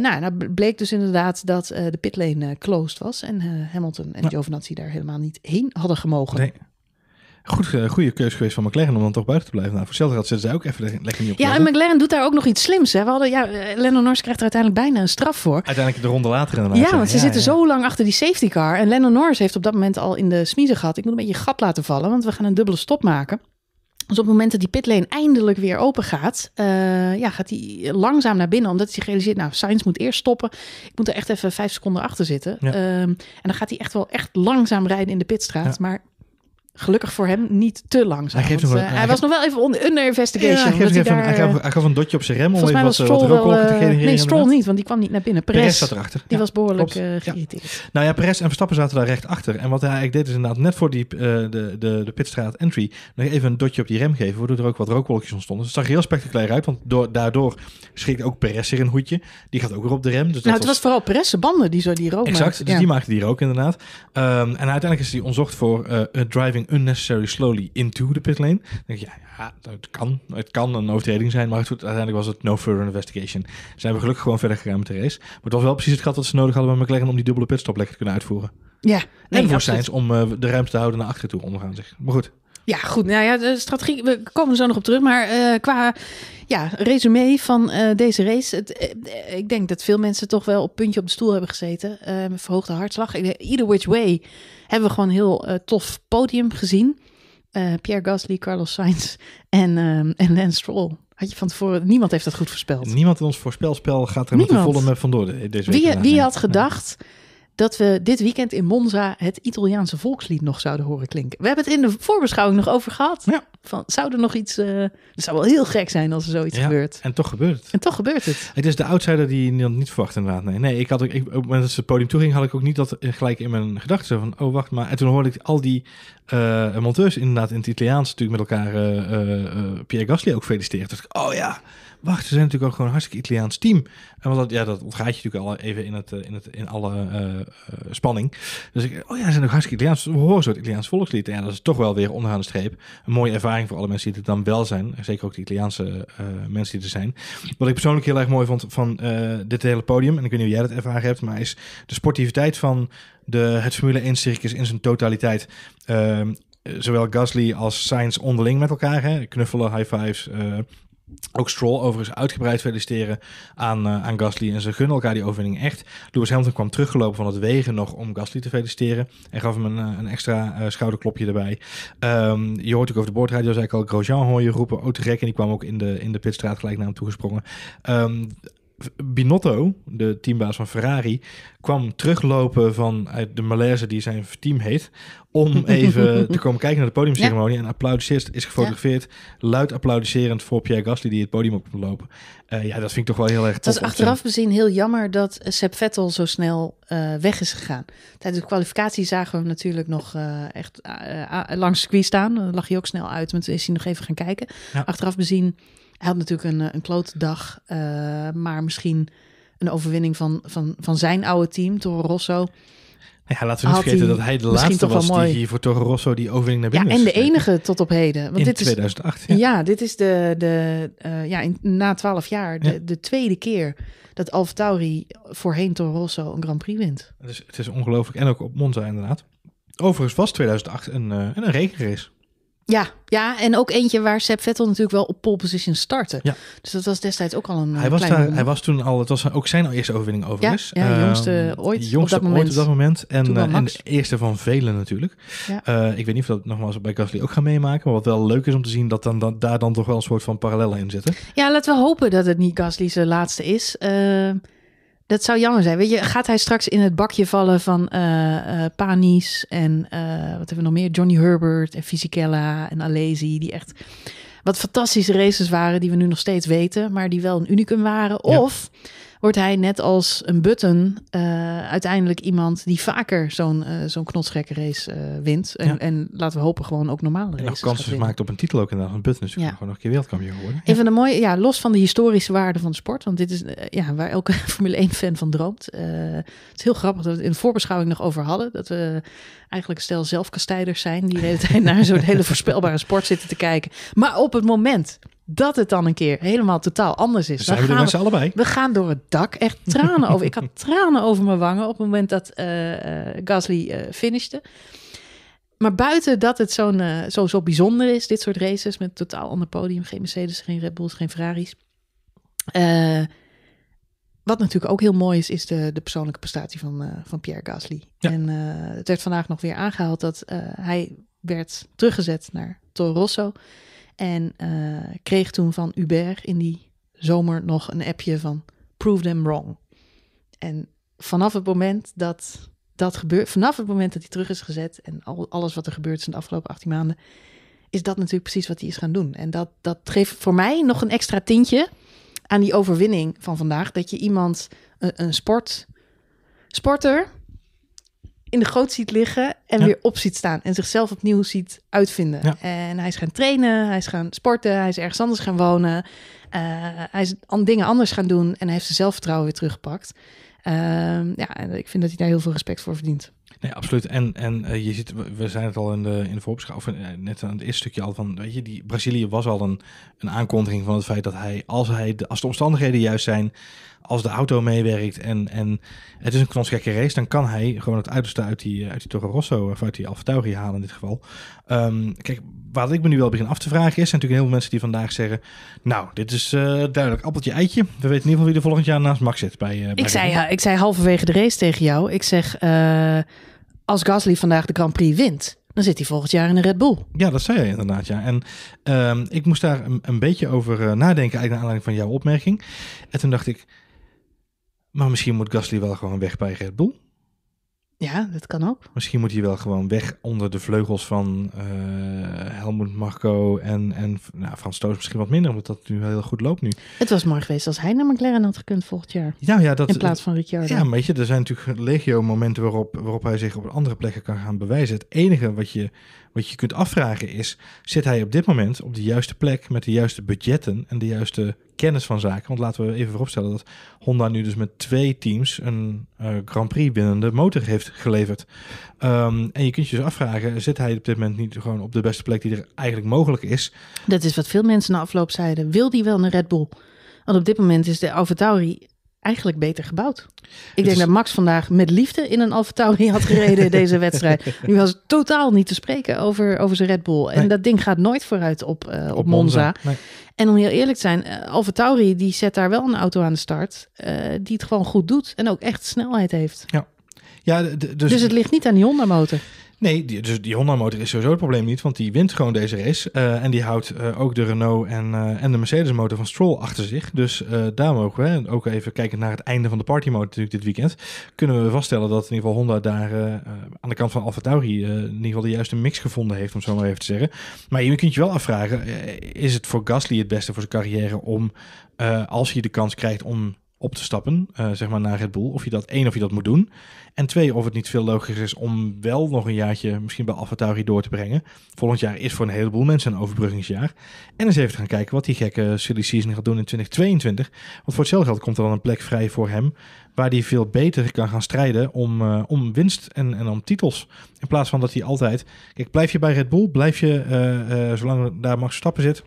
nou, nou, bleek dus inderdaad dat de pitlane closed was... en Hamilton en Giovinazzi daar helemaal niet heen hadden gemogen. Nee. Goed, eh, goede keuze geweest van McLaren om dan toch buiten te blijven. Nou, voor hetzelfde ze zetten zij ook even lekker niet op. Ja, en McLaren doet daar ook nog iets slims. Hè? We hadden, ja, eh, Lennon Norris krijgt er uiteindelijk bijna een straf voor. Uiteindelijk de ronde later inderdaad. Ja, ja want ze zitten zo lang achter die safety car. En Lennon Norris heeft op dat moment al in de smiezen gehad. Ik moet een beetje gat laten vallen, want we gaan een dubbele stop maken. Dus op het moment dat die pitlane eindelijk weer open gaat, eh, ja, gaat hij langzaam naar binnen. Omdat hij realiseert, nou, Sainz moet eerst stoppen. Ik moet er echt even vijf seconden achter zitten. Ehm, en dan gaat hij echt wel echt langzaam rijden in de pitstraat. Maar gelukkig voor hem niet te langzaam. Hij, eh, was nog wel even onder, under investigation. hij, gaf, een dotje op zijn rem om even wat, er wat eh, te eh, genereren. Nee, Stroll niet, want die kwam niet naar binnen. Perez, zat erachter. Die was behoorlijk uh, Nou ja, Perez en Verstappen zaten daar recht achter. En wat hij eigenlijk deed is inderdaad net voor die, de, de, de pitstraat entry nog even een dotje op die rem geven, waardoor er ook wat rookwolkjes ontstonden. Dus het zag heel spectaculair uit, want door, daardoor schrikt ook Perez er een hoedje. Die gaat ook weer op de rem. Dus dat nou, het was, vooral Perez' banden die zo die rook Exact, dus die maakte die rook inderdaad. Ehm, en uiteindelijk is hij onzocht voor driving unnecessary slowly into the pitlane. Dan denk je, ja, dat kan. Het kan een overtreding zijn, maar het, uiteindelijk was het no further investigation. Zijn we gelukkig gewoon verder gegaan met de race. Maar het was wel precies het gat dat ze nodig hadden bij McLaren om die dubbele pitstop lekker te kunnen uitvoeren. Ja. en voor zijn om eh, de ruimte te houden naar achter toe onderaan zich. Maar goed. Ja, goed. Nou ja, de strategie, we komen zo nog op terug. Maar eh, qua ja, resume van eh, deze race. Het, ik denk dat veel mensen toch wel op puntje op de stoel hebben gezeten. verhoogde hartslag. Either which way hebben we gewoon een heel eh, tof podium gezien. Eh, Pierre Gasly, Carlos Sainz en, uh, en Lance Stroll. Had je van tevoren, niemand heeft dat goed voorspeld. Niemand in ons voorspelspel gaat er niemand. met de volle vandoor deze week. Wie, wie had gedacht dat we dit weekend in Monza het Italiaanse volkslied nog zouden horen klinken. We hebben het in de voorbeschouwing nog over gehad. Ja. Van, zou er nog iets... Eh, het zou wel heel gek zijn als er zoiets ja, gebeurt. En toch gebeurt het. En toch gebeurt het. Het is de outsider die je niet verwacht inderdaad. Nee, nee ik had ook, ik, op het moment podium toe ging, had ik ook niet dat eh, gelijk in mijn gedachten. Van, oh wacht maar. En toen hoorde ik al die eh, monteurs inderdaad in het Italiaans natuurlijk met elkaar Pierre Gasly ook feliciteren. Dus ik, oh ja wacht, ze zijn natuurlijk ook gewoon een hartstikke Italiaans team. En want dat, ja, dat ontgaat je natuurlijk al even in, het, eh, in, het, in alle eh, eh, spanning. Dus ik, oh ja, ze zijn ook hartstikke Italiaans. We horen zo het Italiaans volkslied. En ja, dat is toch wel weer onderaan de streep. Een mooie ervaring voor alle mensen die het dan wel zijn. Zeker ook de Italiaanse mensen die er zijn. Wat ik persoonlijk heel erg mooi vond van dit hele podium, en ik weet niet hoe jij dat ervaren hebt, maar is de sportiviteit van de, het Formule 1 circus in zijn totaliteit ehm, zowel Gasly als Sainz onderling met elkaar. Hè? Knuffelen, high fives, ook Stroll overigens uitgebreid feliciteren aan, eh, aan Gasly. En ze gunnen elkaar die overwinning echt. Lewis Hamilton kwam teruggelopen van het wegen nog om Gasly te feliciteren. En gaf hem een, eh, een extra eh, schouderklopje erbij. Ehm, je hoort ook over de boordradio, zei ik al. Grosjean hoor je roepen. Ook gek. En die kwam ook in de, in de pitstraat gelijk naar hem toegesprongen. Um, ehm, Binotto, de teambaas van Ferrari, kwam teruglopen vanuit de malaise die zijn team heet, Om <laughs> even te komen kijken naar de podiumceremonie. En applaudisseert, is gefotografeerd. Luid applaudisserend voor Pierre Gasly die het podium op moet lopen. Eh, ja, dat vind ik toch wel heel erg. Het was achteraf bezien heel jammer dat Seb Vettel zo snel eh, weg is gegaan. Tijdens de kwalificatie zagen we hem natuurlijk nog eh, echt langs de circuit staan. Dan lag hij ook snel uit, maar toen is hij nog even gaan kijken. Achteraf bezien hij had natuurlijk een, eh, een klote dag, eh, maar misschien een overwinning van, van, van zijn oude team, Toro Rosso. Ja, laten we niet vergeten dat hij de laatste was die hier voor Toro Rosso die overwinning naar binnen Ja, en de enige tot op heden. Want in dit 2008. Is, ja. ja. dit is de, de eh, ja, in, na twaalf jaar de, de, tweede keer dat Alfa Tauri voorheen Toro Rosso een Grand Prix wint. Dus het is ongelooflijk. En ook op Monza inderdaad. Overigens was 2008 een, uh, een regenrace. Ja, ja, en ook eentje waar Seb Vettel natuurlijk wel op pole position startte. Ja. Dus dat was destijds ook al een hij was daar, Hij was toen al, het was ook zijn eerste overwinning overigens. Ja, ehm, jongste ooit jongste moment. Ooit op dat moment. En, eh, en de eerste van velen natuurlijk. Eh, ik weet niet of dat nogmaals bij Gasly ook gaan meemaken. Maar wat wel leuk is om te zien dat dan, daar dan toch wel een soort van parallellen in zitten. Ja, laten we hopen dat het niet Gasly's eh, laatste is. Ehm, dat zou jammer zijn. Weet je, gaat hij straks in het bakje vallen van uh, Panis en eh, wat hebben we nog meer? Johnny Herbert en Fisichella en Alesi, die echt wat fantastische races waren, die we nu nog steeds weten, maar die wel een unicum waren. Of wordt hij net als een Button eh, uiteindelijk iemand die vaker zo'n uh, zo'n race uh, wint. En, en, laten we hopen gewoon ook normale races. nog kansen maakt op een titel ook inderdaad. Een Button is dus ja. gewoon nog een keer wereldkampioen worden. Een van de mooie, ja, los van de historische waarde van de sport. Want dit is ja, waar elke <laughs> Formule 1 fan van droomt. het is heel grappig dat we het in de voorbeschouwing nog over hadden. Dat we eigenlijk stel zelfkastijders zijn. Die de hele tijd naar zo'n <laughs> hele voorspelbare sport zitten te kijken. Maar op het moment dat het dan een keer helemaal totaal anders is. Zijn we, gaan z'n allebei? We gaan door het dak. Echt tranen over. Ik had <laughs> tranen over mijn wangen op het moment dat eh, eh, Gasly uh, finishte. Maar buiten dat het zo'n, zo, zo bijzonder is, dit soort races met totaal ander podium. Geen Mercedes, geen Red Bulls, geen Ferraris. wat natuurlijk ook heel mooi is, is de, de persoonlijke prestatie van, van Pierre Gasly. En het werd vandaag nog weer aangehaald dat hij werd teruggezet naar Toro Rosso. En eh, kreeg toen van Hubert in die zomer nog een appje van prove them wrong. En vanaf het moment dat dat gebeurt, vanaf het moment dat hij terug is gezet en al, alles wat er gebeurd is in de afgelopen 18 maanden, is dat natuurlijk precies wat hij is gaan doen. En dat, dat geeft voor mij nog een extra tintje aan die overwinning van vandaag. Dat je iemand, eh, een sport, sporter, in de goot ziet liggen en weer op ziet staan. En zichzelf opnieuw ziet uitvinden. En hij is gaan trainen, hij is gaan sporten, hij is ergens anders gaan wonen. Eh, hij is aan dingen anders gaan doen en hij heeft zijn zelfvertrouwen weer teruggepakt. Ehm, ja, en ik vind dat hij daar heel veel respect voor verdient. Nee, absoluut. En, en eh, je ziet, we zijn het al in de, in de voorbeschouwing, eh, net aan het eerste stukje al van, weet je, die Brazilië was al een, een aankondiging van het feit dat hij, als, hij de, als de omstandigheden juist zijn, als de auto meewerkt en, en het is een knotsgekke race, dan kan hij gewoon het uiterste uit die, eh, uit die Toro Rosso of uit die Alfa Tauri halen in dit geval. Ehm, kijk, waar ik me nu wel begin af te vragen is, zijn natuurlijk heel veel mensen die vandaag zeggen, nou, dit is eh, duidelijk appeltje eitje. We weten in ieder geval wie er volgend jaar naast Max zit. Bij, eh, bij ik, zei, ja, ik zei halverwege de race tegen jou, ik zeg, als Gasly vandaag de Grand Prix wint, dan zit hij volgend jaar in een Red Bull. Ja, dat zei je inderdaad, ja. En ehm, ik moest daar een, een beetje over nadenken, eigenlijk naar aanleiding van jouw opmerking. En toen dacht ik, maar misschien moet Gasly wel gewoon weg bij Red Bull. Ja, dat kan ook. Misschien moet hij wel gewoon weg onder de vleugels van uh, eh, Helmoet Marco en, en nou, Frans misschien wat minder, omdat dat nu heel goed loopt nu. Het was mooi geweest als hij naar McLaren had gekund volgend jaar. Nou ja, dat, in plaats van Ricciardo. Ja, weet je, er zijn natuurlijk legio momenten waarop, waarop hij zich op andere plekken kan gaan bewijzen. Het enige wat je, wat je kunt afvragen is, zit hij op dit moment op de juiste plek met de juiste budgetten en de juiste kennis van zaken. Want laten we even vooropstellen dat Honda nu dus met twee teams een eh, Grand Prix binnen de motor heeft geleverd. Ehm, en je kunt je dus afvragen, zit hij op dit moment niet gewoon op de beste plek die er eigenlijk mogelijk is? Dat is wat veel mensen na afloop zeiden. Wil die wel een Red Bull? Want op dit moment is de Alfa eigenlijk beter gebouwd. Ik denk dat Max vandaag met liefde in een Alfa Tauri had gereden <laughs> deze wedstrijd. Nu was het totaal niet te spreken over, over zijn Red Bull. En dat ding gaat nooit vooruit op, eh, op, Monza. En om heel eerlijk te zijn, uh, eh, Alfa Tauri die zet daar wel een auto aan de start... Eh, die het gewoon goed doet en ook echt snelheid heeft. Ja. Ja, dus... dus het ligt niet aan die Honda-motor. Nee, die, dus die Honda-motor is sowieso het probleem niet, want die wint gewoon deze race. Eh, en die houdt eh, ook de Renault en, eh, en de Mercedes-motor van Stroll achter zich. Dus daar mogen we, en ook even kijkend naar het einde van de party motor natuurlijk dit weekend, kunnen we vaststellen dat in ieder geval Honda daar aan de kant van AlphaTauri in ieder geval de juiste mix gevonden heeft, om zo maar even te zeggen. Maar je kunt je wel afvragen, is het voor Gasly het beste voor zijn carrière om, als hij de kans krijgt om op te stappen, eh, zeg maar naar Red Bull. Of je dat één, of je dat moet doen. En twee, of het niet veel logischer is om wel nog een jaartje misschien bij AlphaTauri door te brengen. Volgend jaar is voor een heleboel mensen een overbruggingsjaar. En eens even gaan kijken wat die gekke silly season gaat doen in 2022. Want voor hetzelfde geld komt er dan een plek vrij voor hem waar hij veel beter kan gaan strijden om, eh, om winst en, en om titels. In plaats van dat hij altijd... Kijk, blijf je bij Red Bull, blijf je, eh, zolang daar Max Stappen zit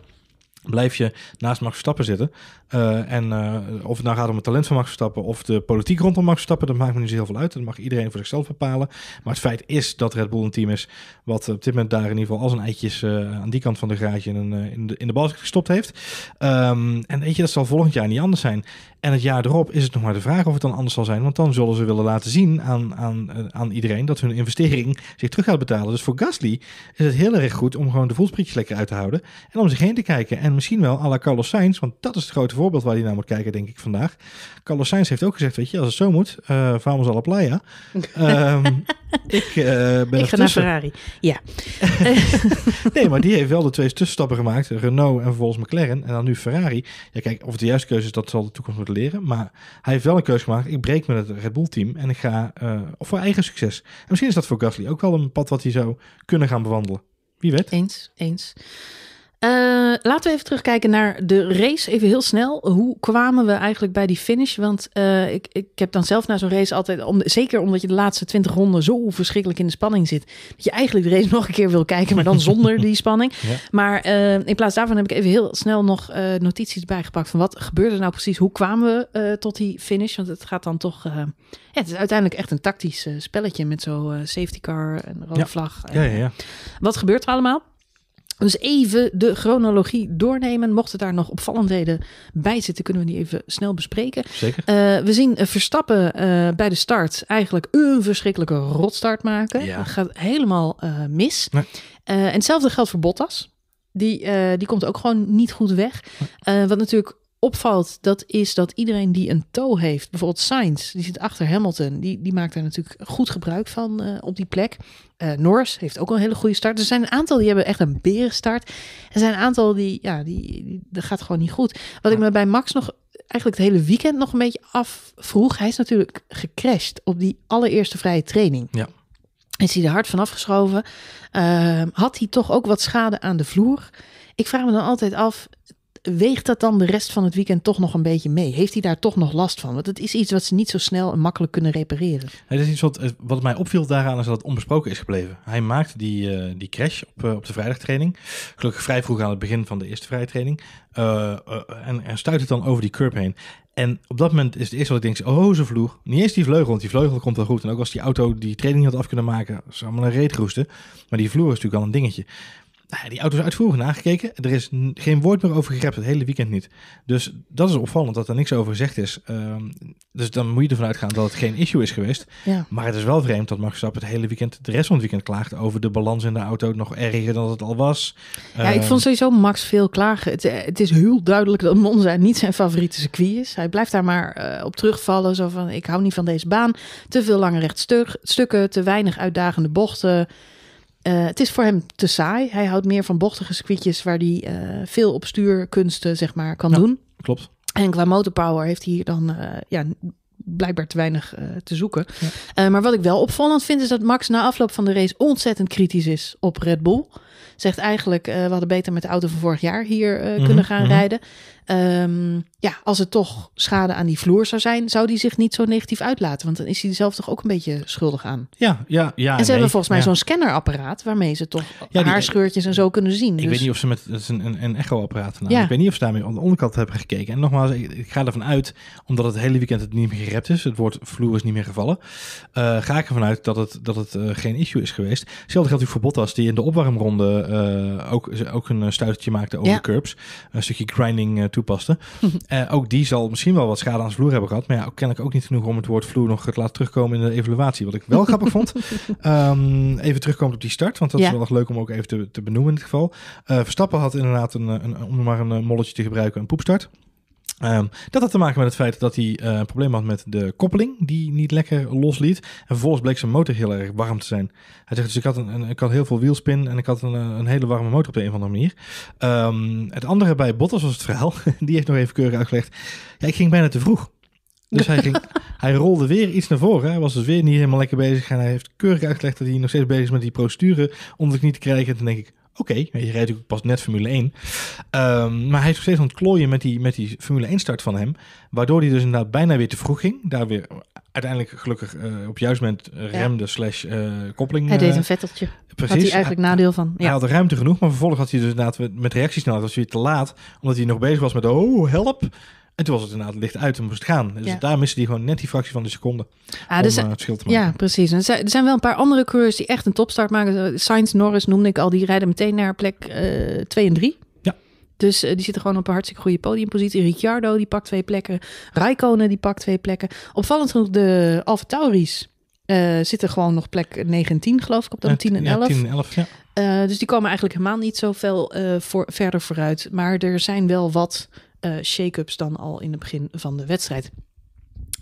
blijf je naast Max Verstappen zitten, eh, en eh, of het nou gaat om het talent van Max of de politiek rondom Max stappen, dat maakt me niet zo heel veel uit. Dat mag iedereen voor zichzelf bepalen. Maar het feit is dat Red Bull een team is wat op dit moment daar in ieder geval als een eitjes eh, aan die kant van de graadje in, in de, in bal gestopt heeft. Ehm, en weet je, dat zal volgend jaar niet anders zijn. En het jaar erop is het nog maar de vraag of het dan anders zal zijn. Want dan zullen ze willen laten zien aan, aan, aan iedereen dat hun investering zich terug gaat betalen. Dus voor Gasly is het heel erg goed om gewoon de voelsprietjes lekker uit te houden. En om zich heen te kijken. En misschien wel à la Carlos Sainz, want dat is het grote voorbeeld waar hij naar moet kijken, denk ik, vandaag. Carlos Sainz heeft ook gezegd, weet je, als het zo moet, uh, vamos a la playa. <laughs> Ehm, ik eh, ben ga naar Ferrari, ja. <laughs> nee, maar die heeft wel de twee tussenstappen gemaakt. Renault en vervolgens McLaren en dan nu Ferrari. Ja, kijk, of het de juiste keuze is, dat zal de toekomst moeten leren. Maar hij heeft wel een keuze gemaakt. Ik breek met het Red Bull team en ik ga uh, voor eigen succes. En misschien is dat voor Gasly ook wel een pad wat hij zou kunnen gaan bewandelen. Wie weet. Eens, eens. Eh, laten we even terugkijken naar de race. Even heel snel. Hoe kwamen we eigenlijk bij die finish? Want eh, ik, ik heb dan zelf na zo'n race altijd, zeker omdat je de laatste 20 ronden zo verschrikkelijk in de spanning zit, dat je eigenlijk de race <laughs> nog een keer wil kijken, maar dan <laughs> zonder die spanning. Maar eh, in plaats daarvan heb ik even heel snel nog notities bijgepakt van wat gebeurde nou precies? Hoe kwamen we tot die finish? Want het gaat dan toch. Ja, het is uiteindelijk echt een tactisch spelletje met zo'n safety car en rode vlag. ja, ja, ja. Wat gebeurt er allemaal? Dus even de chronologie doornemen. Mochten daar nog opvallendheden bij zitten, kunnen we die even snel bespreken. Zeker. Eh, we zien eh, Verstappen eh, bij de start eigenlijk een verschrikkelijke rotstart maken. Ja. Dat gaat helemaal mis. en hetzelfde geldt voor Bottas. Die, die komt ook gewoon niet goed weg. wat natuurlijk opvalt, dat is dat iedereen die een toe heeft, bijvoorbeeld Sainz, die zit achter Hamilton, die, die maakt daar natuurlijk goed gebruik van eh, op die plek. Uh, Norris heeft ook een hele goede start. Er zijn een aantal die hebben echt een berenstart. Er zijn een aantal die, ja, die, die dat gaat gewoon niet goed. Wat ik me bij Max nog eigenlijk het hele weekend nog een beetje afvroeg, hij is natuurlijk gecrashed op die allereerste vrije training. Ja. Is hij er hard van afgeschoven? Ehm, had hij toch ook wat schade aan de vloer? Ik vraag me dan altijd af, weegt dat dan de rest van het weekend toch nog een beetje mee? Heeft hij daar toch nog last van? Want het is iets wat ze niet zo snel en makkelijk kunnen repareren. Het is iets wat, eh, wat mij opviel daaraan is dat het onbesproken is gebleven. Hij maakte die, eh, die crash op, eh, op de vrijdagtraining. Gelukkig vrij vroeg aan het begin van de eerste vrijdagtraining. en, en stuit het dan over die curb heen. En op dat moment is het eerste wat ik denk, oh, ze vloer. Niet eens die vleugel, want die vleugel komt wel goed. En ook als die auto die training had af kunnen maken, zou hem een reet roesten. Maar die vloer is natuurlijk al een dingetje. Nou die auto is uitvoerig nagekeken. Er is geen woord meer over gerept, het hele weekend niet. Dus dat is opvallend dat er niks over gezegd is. Ehm, dus dan moet je ervan uitgaan dat het geen issue is geweest. Maar het is wel vreemd dat Max Verstappen het hele weekend, de rest van het weekend, klaagt over de balans in de auto nog erger dan het al was. Ja, ik ehm, vond sowieso Max veel klagen. Het, eh, het, is heel duidelijk dat Monza niet zijn favoriete circuit is. Hij blijft daar maar eh, op terugvallen. Zo van, ik hou niet van deze baan. Te veel lange rechtstukken, te weinig uitdagende bochten. Eh, het is voor hem te saai. Hij houdt meer van bochtige circuitjes waar hij eh, veel op stuurkunsten zeg maar, kan doen. Klopt. En qua motorpower heeft hij hier dan eh, ja, blijkbaar te weinig te zoeken. maar wat ik wel opvallend vind is dat Max na afloop van de race ontzettend kritisch is op Red Bull. Zegt eigenlijk, we hadden beter met de auto van vorig jaar hier mhm, kunnen gaan mhm. rijden. Ehm, ja, als het toch schade aan die vloer zou zijn, zou die zich niet zo negatief uitlaten. Want dan is hij zelf toch ook een beetje schuldig aan. Ja, ja, ja. En ze hebben volgens mij zo'n scannerapparaat waarmee ze toch ja, haarscheurtjes en zo kunnen zien. Ik dus- weet niet of ze met een, een echo-apparaat. Ja. Ik weet niet of ze daarmee aan de onderkant hebben gekeken. En nogmaals, ik, ik, ga ervan uit, omdat het hele weekend het niet meer gerept is, het woord vloer is niet meer gevallen, eh, ga ik ervan uit dat het, dat het eh, geen issue is geweest. Hetzelfde geldt voor Bottas, die in de opwarmronde eh, ook, ook een stuitertje maakte over de curbs. Een stukje grinding toepaste. uh, <laughs> eh, ook die zal misschien wel wat schade aan zijn vloer hebben gehad. Maar ja, ik ook niet genoeg om het woord vloer nog te laten terugkomen in de evaluatie. Wat ik wel grappig vond. <laughs> Ehm, even terugkomen op die start, want dat is wel nog leuk om ook even te, te benoemen in dit geval. Eh, Verstappen had inderdaad, een, een, om maar een eh, molletje te gebruiken, een poepstart. Ehm, dat had te maken met het feit dat hij eh, een probleem had met de koppeling, die niet lekker losliet. En vervolgens bleek zijn motor heel erg warm te zijn. Hij zegt dus, ik had, een, ik had heel veel wielspin en ik had een, eh, een, hele warme motor op de een of andere manier. Ehm, het andere bij Bottas was het verhaal, <laughs> die heeft nog even keurig uitgelegd. Ja, ik ging bijna te vroeg. Dus hij, ging, <laughs> hij rolde weer iets naar voren. Hij was dus weer niet helemaal lekker bezig. En hij heeft keurig uitgelegd dat hij nog steeds bezig is met die procedure om het niet te krijgen. En toen denk ik, Oké, okay, je rijdt natuurlijk pas net Formule 1. Ehm, maar hij is nog steeds aan het klooien met die, met die Formule 1 start van hem. Waardoor hij dus inderdaad bijna weer te vroeg ging. Daar weer uiteindelijk gelukkig eh, op juist moment eh, remde slash eh, koppeling. Hij deed een vetteltje. Precies. Had hij eigenlijk nadeel van. Ja. Hij had ruimte genoeg, maar vervolgens had hij dus inderdaad met reactiesnelheid was hij weer te laat. Omdat hij nog bezig was met oh help. En toen was het inderdaad licht uit en moest gaan. Dus daar missen die gewoon net die fractie van de seconde ah, dus om dus, het verschil te maken. Ja, precies. En er zijn wel een paar andere coureurs die echt een topstart maken. Sainz, Norris noemde ik al, die rijden meteen naar plek 2 eh, en 3. Ja. Dus eh, die zitten gewoon op een hartstikke goede podiumpositie. Ricciardo, die pakt twee plekken. Raikkonen, die pakt twee plekken. Opvallend genoeg de Alfa Tauris zitten gewoon nog plek 19, geloof ik, op dan 10 en 11. Ja, 10 en 11, ja. dus die komen eigenlijk helemaal niet zoveel voor, verder vooruit. Maar er zijn wel wat eh, shake-ups dan al in het begin van de wedstrijd.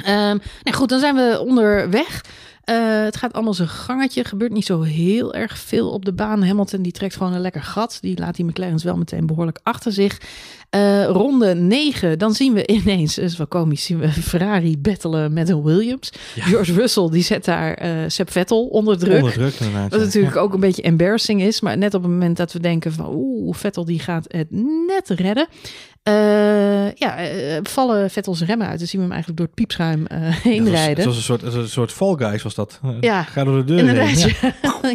Um, nou goed, dan zijn we onderweg. Eh, het gaat allemaal zijn gangetje. Gebeurt niet zo heel erg veel op de baan. Hamilton die trekt gewoon een lekker gat. Die laat die McLaren's wel meteen behoorlijk achter zich. Eh, ronde 9, dan zien we <laughs> ineens, dat is wel komisch, zien we Ferrari battelen met een Williams. George Russell die zet daar uh, Seb Vettel onder druk. Onder druk Wat natuurlijk ook een beetje embarrassing is. Maar net op het moment dat we denken van oeh, Vettel die gaat het net redden. Uh, ja, uh, vallen Vettels remmen uit. Dan zien we hem eigenlijk door het piepschuim heenrijden. heen was een soort, een soort Fall Guys was dat. Ja. Ga door de deur Inderdaad, heen.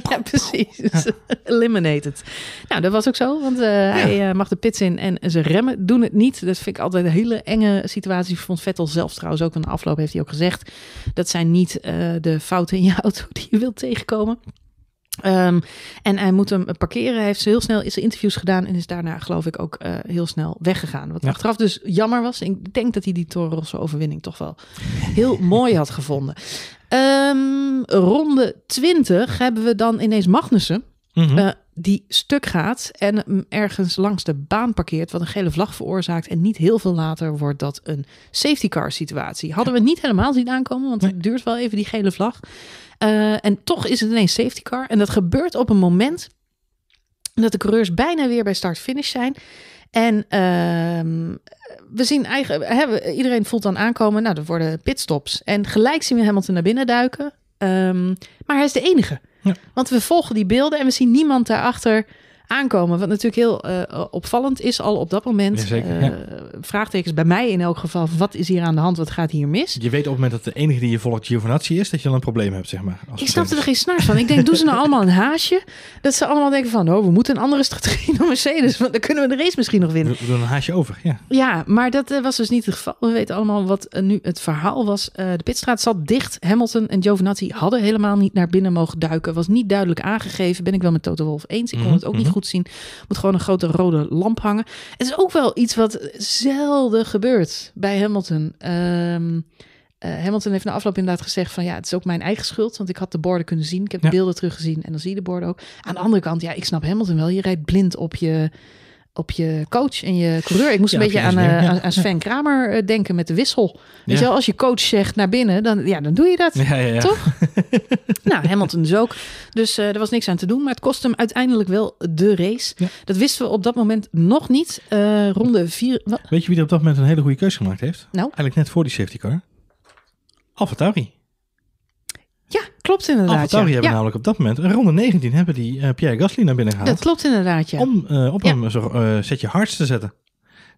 Ja, <laughs> precies. <laughs> Eliminated. Nou, dat was ook zo. Want hij mag de pits in en ze remmen doen het niet. Dat vind ik altijd een hele enge situatie. Vond Vettel zelf trouwens ook. de afloop heeft hij ook gezegd. Dat zijn niet de fouten in je auto die je wilt tegenkomen. Ehm, en hij moet hem parkeren. Hij heeft heel snel is interviews gedaan en is daarna, geloof ik, ook eh, heel snel weggegaan. Wat achteraf dus jammer was. Ik denk dat hij die Toro overwinning toch wel heel <laughs> mooi had gevonden. Ehm, ronde 20 hebben we dan ineens Magnussen. Mhm. Eh, die stuk gaat en ergens langs de baan parkeert, wat een gele vlag veroorzaakt. En niet heel veel later wordt dat een safety car situatie. Hadden ja. we niet helemaal zien aankomen, want het duurt wel even die gele vlag. Eh, en toch is het ineens safety car. En dat gebeurt op een moment dat de coureurs bijna weer bij start-finish zijn. En ehm, we zien eigenlijk, iedereen voelt dan aankomen, nou, er worden pitstops. En gelijk zien we te naar binnen duiken. Ehm, maar hij is de enige. Want we volgen die beelden en we zien niemand daarachter aankomen. Wat natuurlijk heel eh, opvallend is al op dat moment. Eh, vraagtekens bij mij in elk geval. Wat is hier aan de hand? Wat gaat hier mis? Je weet op het moment dat de enige die je volgt Giovanazzi is, dat je dan een probleem hebt, zeg maar. ik snap er geen snars van. Ik denk, doen ze nou allemaal een haasje? Dat ze allemaal denken van, oh, we moeten een andere strategie <laughs> dan Mercedes. Want dan kunnen we de race misschien nog winnen. We doen een haasje over, ja. Ja, maar dat eh, was dus niet het geval. We weten allemaal wat nu het verhaal was. de pitstraat zat dicht. Hamilton en Giovinazzi hadden helemaal niet naar binnen mogen duiken. Was niet duidelijk aangegeven. Ben ik wel met Toto Wolf eens. Ik kon mhm, het ook niet mhm goed zien. Moet gewoon een grote rode lamp hangen. Het is ook wel iets wat zelden gebeurt bij Hamilton. Um, Hamilton heeft na afloop inderdaad gezegd van ja, het is ook mijn eigen schuld, want ik had de borden kunnen zien. Ik heb de beelden teruggezien en dan zie je de borden ook. Aan de andere kant, ja, ik snap Hamilton wel. Je rijdt blind op je, op je coach en je coureur. Ik moest een beetje eh, aan, aan, Sven Kramer eh, denken met de wissel. Ja. wel? als je coach zegt naar binnen, dan, ja, dan doe je dat. Toch? <laughs> nou, Hamilton dus ook. Dus eh, er was niks aan te doen. Maar het kost hem uiteindelijk wel de race. Dat wisten we op dat moment nog niet. ronde vier... Weet je wie er op dat moment een hele goede keuze gemaakt heeft? Nou? Eigenlijk net voor die safety car. Avatari. Ja, klopt inderdaad. AlphaTauri ja. hebben ja. namelijk op dat moment, in ronde 19, hebben die eh, Pierre Gasly naar binnen gehaald. Dat klopt inderdaad, ja. Om eh, op hem een eh, setje hards te zetten.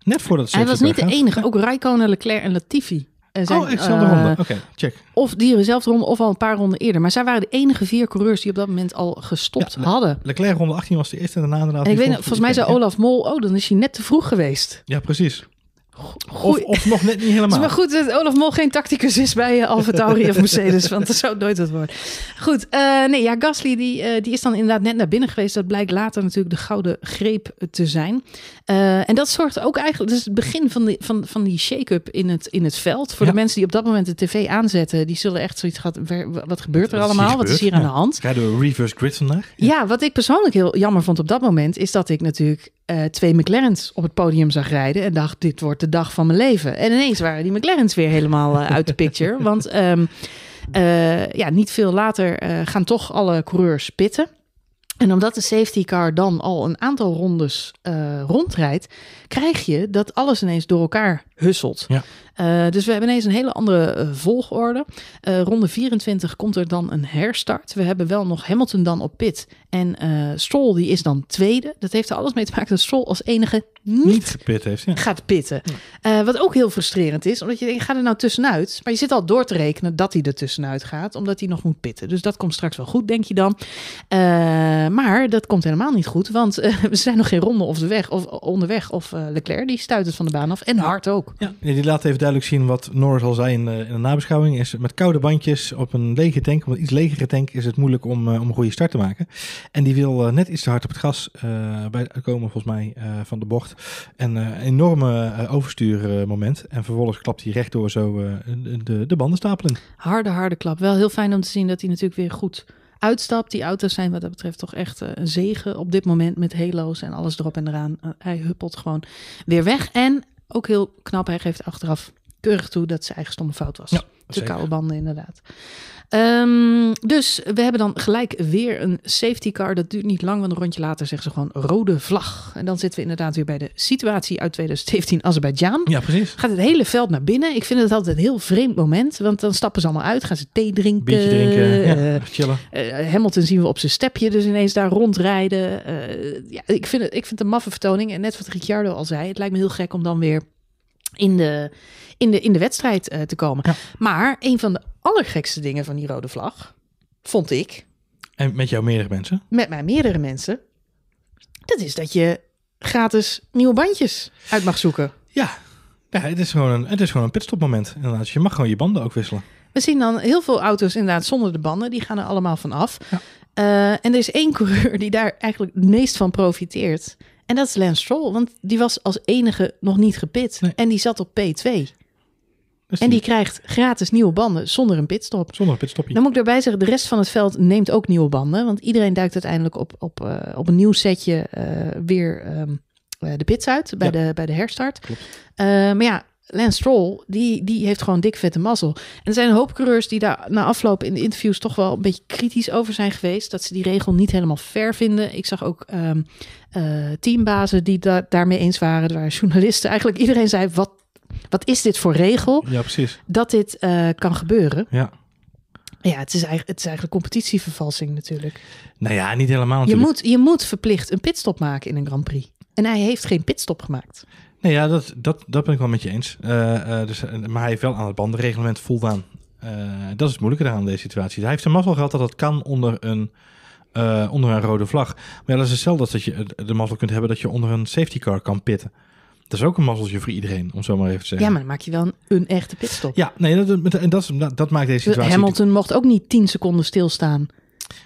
Net voordat Hij was niet de enige, ook Raikkonen, Leclerc en Latifi. Zijn, oh, echt uh, ronde. Oké, check. Of die zelfde ronde of al een paar ronden eerder. Maar zij waren de enige vier coureurs die op dat moment al gestopt hadden. Leclerc ronde 18 was de eerste en daarna inderdaad... En ik weet, volgens mij zei Olaf Mol, oh, dan is hij net te vroeg geweest. Ja, precies. Of, of, nog net niet helemaal. <laughs> goed dat Olaf Mol geen tacticus is bij eh, Alfa Tauri of Mercedes, <laughs> want dat zou nooit wat worden. Goed, eh, nee, ja, Gasly die, eh, die is dan inderdaad net naar binnen geweest. Dat blijkt later natuurlijk de gouden greep te zijn. en dat zorgt ook eigenlijk, dus het begin van, die van, van die shake-up in het, in het veld. Voor de mensen die op dat moment de tv aanzetten, die zullen echt zoiets gehad, wat gebeurt er allemaal? Wat is hier aan de hand? Krijgen we reverse grid vandaag? Ja. wat ik persoonlijk heel jammer vond op dat moment, is dat ik natuurlijk twee McLaren's op het podium zag rijden en dacht: dit wordt de dag van mijn leven. En ineens waren die McLaren's weer helemaal eh, uit de picture. <laughs> want ehm, eh, ja, niet veel later eh, gaan toch alle coureurs pitten. En omdat de safety car dan al een aantal rondes rondrijdt, krijg je dat alles ineens door elkaar husselt. Ja. Eh, dus we hebben ineens een hele andere eh, volgorde. Eh, ronde 24 komt er dan een herstart. We hebben wel nog Hamilton dan op pit. En Stroll die is dan tweede. Dat heeft er alles mee te maken dat Stroll als enige niet, gepit heeft, gaat pitten. wat ook heel frustrerend is, omdat je denkt, ga er nou tussenuit. Maar je zit al door te rekenen dat hij er tussenuit gaat, omdat hij nog moet pitten. Dus dat komt straks wel goed, denk je dan. maar dat komt helemaal niet goed, want <laughs> we zijn nog geen ronde de weg, of onderweg. Of eh, Leclerc. Die stuit het van de baan af. En hard ook. Ja, die laat even duidelijk zien wat Norris al zei eh, in de, nabeschouwing. Is met koude bandjes op een lege tank, Want iets legere tank, is het moeilijk om, eh, om een goede start te maken. En die wil net iets te hard op het gas bij, komen, volgens mij, van de bocht. En een enorme overstuurmoment. En vervolgens klapt hij rechtdoor zo de, de Harde, harde klap. Wel heel fijn om te zien dat hij natuurlijk weer goed uitstapt. Die auto's zijn wat dat betreft toch echt eh, een zegen op dit moment met helo's en alles erop en eraan. Eh, hij huppelt gewoon weer weg. En ook heel knap, hij geeft achteraf keurig toe dat zijn eigen stomme fout was. Ja, de koude banden inderdaad. Ehm, dus we hebben dan gelijk weer een safety car. Dat duurt niet lang, want een rondje later zeggen ze gewoon rode vlag. En dan zitten we inderdaad weer bij de situatie uit 2017 Azerbeidzjan. Ja, precies. Gaat het hele veld naar binnen. Ik vind het altijd een heel vreemd moment, want dan stappen ze allemaal uit. Gaan ze thee drinken. Beetje drinken, uh, ja, eh, chillen. Eh, Hamilton zien we op zijn stepje dus ineens daar rondrijden. Eh, ja, ik, vind het, ik vind het een maffe vertoning. En net wat Ricciardo al zei, het lijkt me heel gek om dan weer in de in de, in de wedstrijd eh, te komen. Maar een van de allergekste dingen van die rode vlag, vond ik. En met jou meerdere mensen? Met mijn meerdere mensen. Dat is dat je gratis nieuwe bandjes uit mag zoeken. Ja, ja het, is gewoon een, het is gewoon een pitstopmoment. Inderdaad, je mag gewoon je banden ook wisselen. We zien dan heel veel auto's inderdaad zonder de banden. Die gaan er allemaal van af. Eh, en er is één coureur die daar eigenlijk het meest van profiteert. En dat is Lance Stroll, want die was als enige nog niet gepit. En die zat op P2. Dus en die krijgt gratis nieuwe banden zonder een pitstop. Zonder pitstopje. Dan moet ik daarbij zeggen, de rest van het veld neemt ook nieuwe banden. Want iedereen duikt uiteindelijk op, op, eh, op een nieuw setje eh, weer ehm, eh, de pits uit bij, de, bij de herstart. maar ja, Lance Stroll, die, die heeft gewoon dik vette mazzel. En er zijn een hoop coureurs die daar na afloop in de interviews toch wel een beetje kritisch over zijn geweest. Dat ze die regel niet helemaal fair vinden. Ik zag ook ehm, teambazen die daarmee eens waren. Er waren journalisten. Eigenlijk iedereen zei, wat wat is dit voor regel? Ja, precies. Dat dit eh, kan gebeuren. Ja. Ja, het is, eigenlijk, het is eigenlijk competitievervalsing natuurlijk. Nou ja, niet helemaal Je moet, je moet verplicht een pitstop maken in een Grand Prix. En hij heeft geen pitstop gemaakt. Nee, ja, dat, dat, dat ben ik wel met je eens. Eh, eh, dus, maar hij heeft wel aan het bandenreglement voldaan. dat is het moeilijke aan deze situatie. Hij heeft de mazzel gehad dat dat kan onder een, onder een rode vlag. Maar dat is hetzelfde als dat je de mazzel kunt hebben dat je onder een safety car kan pitten. Dat is ook een mazzeltje voor iedereen, om zo maar even te zeggen. Ja, maar dan maak je wel een, echte pitstop. Ja, nee, dat, en dat, maakt deze situatie... Hamilton mocht ook niet 10 seconden stilstaan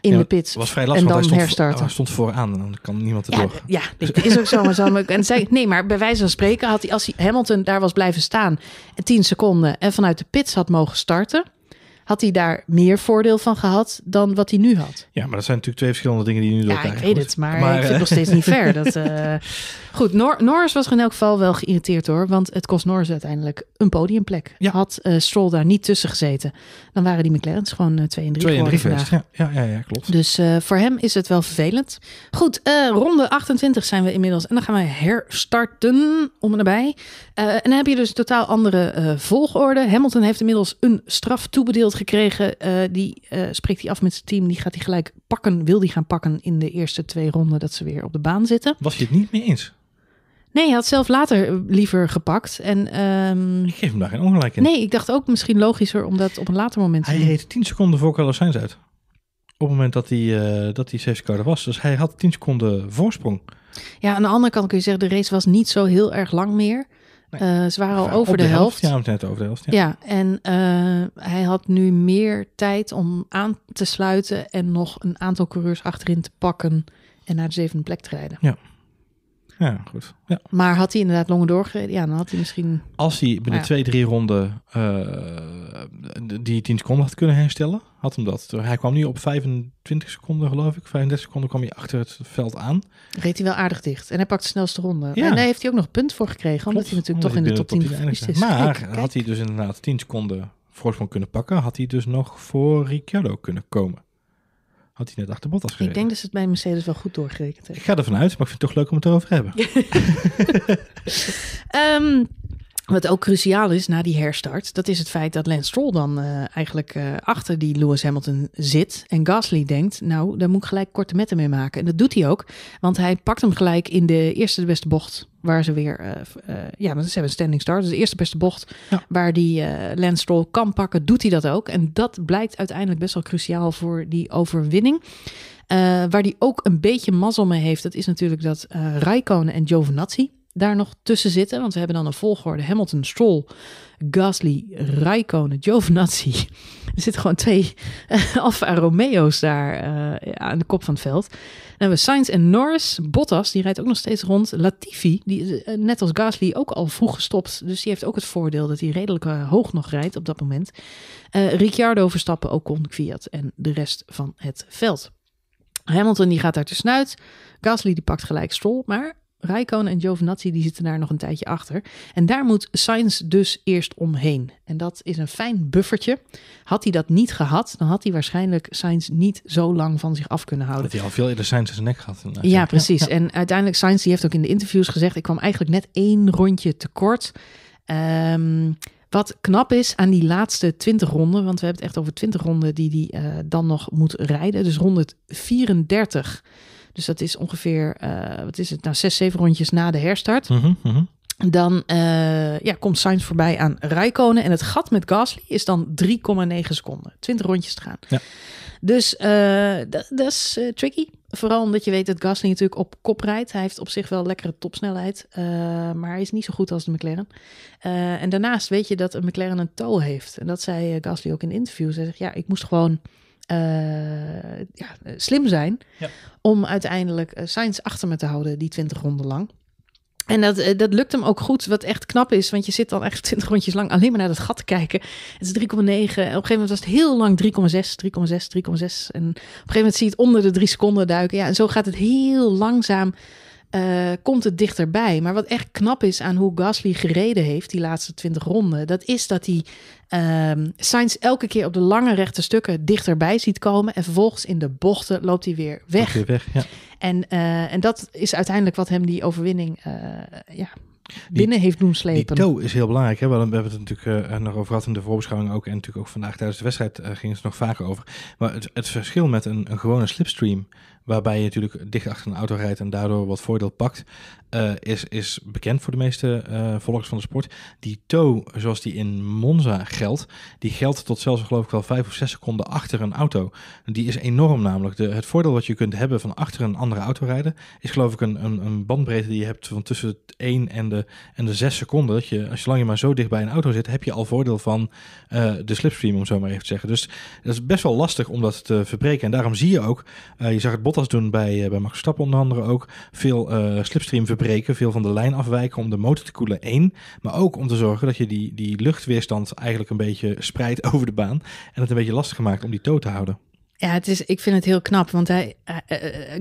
in de pit. was vrij lastig, en dan hij herstarten. Hij stond vooraan en dan kan niemand erdoor. Ja, door. ja is ook zo. Maar zo en zei, nee, maar bij wijze van spreken had hij, als hij Hamilton daar was blijven staan... tien 10 seconden en vanuit de pits had mogen starten had hij daar meer voordeel van gehad dan wat hij nu had. Ja, maar dat zijn natuurlijk twee verschillende dingen die nu door Ja, ik weet het, maar, ik vind nog eh, steeds niet ver. <laughs> Dat, uh... Goed, Norris was in elk geval wel geïrriteerd hoor, want het kost Norris uiteindelijk een podiumplek. Had eh, Stroll daar niet tussen gezeten, dan waren die McLaren's gewoon twee en drie 2 en Ja, ja, ja, klopt. Dus voor hem is het wel vervelend. Goed, ronde 28 zijn we inmiddels en dan gaan we herstarten om en nabij. en dan heb je dus totaal andere volgorde. Hamilton heeft inmiddels een straf toebedeeld gekregen. Eh, die eh, spreekt hij af met zijn team. Die gaat hij gelijk pakken, wil die gaan pakken in de eerste twee ronden dat ze weer op de baan zitten. Was je het niet meer eens? Nee, hij had zelf later liever gepakt. En, ehm, Ik geef hem daar geen ongelijk in. Nee, ik dacht ook misschien logischer omdat op een later moment Hij heet 10 seconden voor Carlos Sainz uit. Op het moment dat hij, uh, dat hij safety car was. Dus hij had 10 seconden voorsprong. Ja, aan de andere kant kun je zeggen, de race was niet zo heel erg lang meer. Nee, eh, ze waren al over de, helft. Ja, net over de helft. Ja, en eh, hij had nu meer tijd om aan te sluiten en nog een aantal coureurs achterin te pakken en naar de zevende plek te rijden. Ja, ja, goed. Ja. Maar had hij inderdaad longen doorgereden? Ja, dan had hij misschien... Als hij binnen twee, drie ronden eh, die 10 seconden had kunnen herstellen, had hem dat. Hij kwam nu op 25 seconden, geloof ik. 35 seconden kwam hij achter het veld aan. Reed hij wel aardig dicht. En hij pakt de snelste ronde. Ja. En daar heeft hij ook nog punt voor gekregen, omdat hij natuurlijk toch in de top 10 gefinished is. Maar had hij dus inderdaad 10 seconden voorsprong kunnen pakken, had hij dus nog voor Ricciardo kunnen komen. Had hij net achter Bottas gereden. Ik denk dat ze het bij Mercedes wel goed doorgerekend heeft. Ik ga ervan uit, maar ik vind het toch leuk om het erover te hebben. um, <laughs> Wat ook cruciaal is na die herstart, dat is het feit dat Lance Stroll dan eh, eigenlijk eh, achter die Lewis Hamilton zit. En Gasly denkt, nou, daar moet ik gelijk korte metten mee maken. En dat doet hij ook, want hij pakt hem gelijk in de eerste de beste bocht. Waar ze weer, eh, ja, want ze hebben een standing start. Dus de eerste beste bocht waar die Lance Stroll kan pakken, doet hij dat ook. En dat blijkt uiteindelijk best wel cruciaal voor die overwinning. waar hij ook een beetje mazzel mee heeft, dat is natuurlijk dat Raikkonen en Giovinazzi daar nog tussen zitten. Want we hebben dan een volgorde: Hamilton, Stroll, Gasly, Raikkonen, Giovinazzi. <laughs> Er zitten gewoon twee <laughs> Alfa Romeo's daar eh, aan de kop van het veld. Dan hebben we Sainz en Norris. Bottas, die rijdt ook nog steeds rond. Latifi, die is eh, net als Gasly ook al vroeg gestopt. Dus die heeft ook het voordeel dat hij redelijk eh, hoog nog rijdt op dat moment. Ricciardo, Verstappen, Ocon, Kwiat en de rest van het veld. Hamilton die gaat daar tussenuit. Gasly die pakt gelijk Stroll. Maar Raikkonen en Giovinazzi die zitten daar nog een tijdje achter. En daar moet Sainz dus eerst omheen. En dat is een fijn buffertje. Had hij dat niet gehad, dan had hij waarschijnlijk Sainz niet zo lang van zich af kunnen houden. Dat hij al veel eerder Sainz zijn nek gehad. Eh, ja, precies. En uiteindelijk Sainz die heeft ook in de interviews gezegd... ik kwam eigenlijk net één rondje tekort. Ehm, wat knap is aan die laatste 20 ronden... want we hebben het echt over 20 ronden die hij eh, dan nog moet rijden. Dus 134... 34 dus dat is ongeveer, eh, wat is het nou, zes, zeven rondjes na de herstart. Mhm, mhm. Dan eh, ja, komt Sainz voorbij aan Rijkonen. En het gat met Gasly is dan 3,9 seconden. 20 rondjes te gaan. Ja. Dus eh, dat is tricky. Vooral omdat je weet dat Gasly natuurlijk op kop rijdt. Hij heeft op zich wel lekkere topsnelheid. maar hij is niet zo goed als de McLaren. en daarnaast weet je dat een McLaren een tow heeft. En dat zei Gasly ook in interview ze zegt, ja, ik moest gewoon ja, slim zijn. Ja om uiteindelijk eh, Sainz achter me te houden die 20 ronden lang. En dat, eh, dat lukt hem ook goed, wat echt knap is. Want je zit dan echt 20 <laughs> rondjes lang alleen maar naar dat gat te kijken. Het is 3,9. Op een gegeven moment was het heel lang 3,6, 3,6, 3,6. En op een gegeven moment zie je het onder de 3 seconden duiken. Ja, en zo gaat het heel langzaam eh, komt het dichterbij. Maar wat echt knap is aan hoe Gasly gereden heeft die laatste 20 ronden, dat is dat hij uh, elke keer op de lange rechte stukken dichterbij ziet komen en vervolgens in de bochten loopt hij weer weg. weg ja. en, eh, en dat is uiteindelijk wat hem die overwinning eh, ja, binnen heeft doen slepen. Die is heel belangrijk. Hè? We hebben het natuurlijk uh, nog over gehad in de voorbeschouwing ook. En natuurlijk ook vandaag tijdens de wedstrijd ging het nog vaker over. Maar het, het verschil met een, een gewone slipstream waarbij je natuurlijk dicht achter een auto rijdt en daardoor wat voordeel pakt, eh, is, is bekend voor de meeste eh, volgers van de sport. Die tow, zoals die in Monza geldt, die geldt tot zelfs geloof ik wel vijf of zes seconden achter een auto. Die is enorm namelijk. De, het voordeel wat je kunt hebben van achter een andere auto rijden, is geloof ik een, een, een bandbreedte die je hebt van tussen het 1 en de, en de 6 seconden. Dat je, als je lang je maar zo dicht bij een auto zit, heb je al voordeel van eh, de slipstream, om zo maar even te zeggen. Dus dat is best wel lastig om dat te verbreken. En daarom zie je ook, je zag het als doen bij, eh, bij Max Verstappen onder andere ook. Veel eh, slipstream verbreken, veel van de lijn afwijken om de motor te koelen, één. Maar ook om te zorgen dat je die, die luchtweerstand eigenlijk een beetje spreidt <laughs> over de baan. En het een beetje lastig maakt om die tood te houden. Ja, het is, ik vind het heel knap, want hij, eh,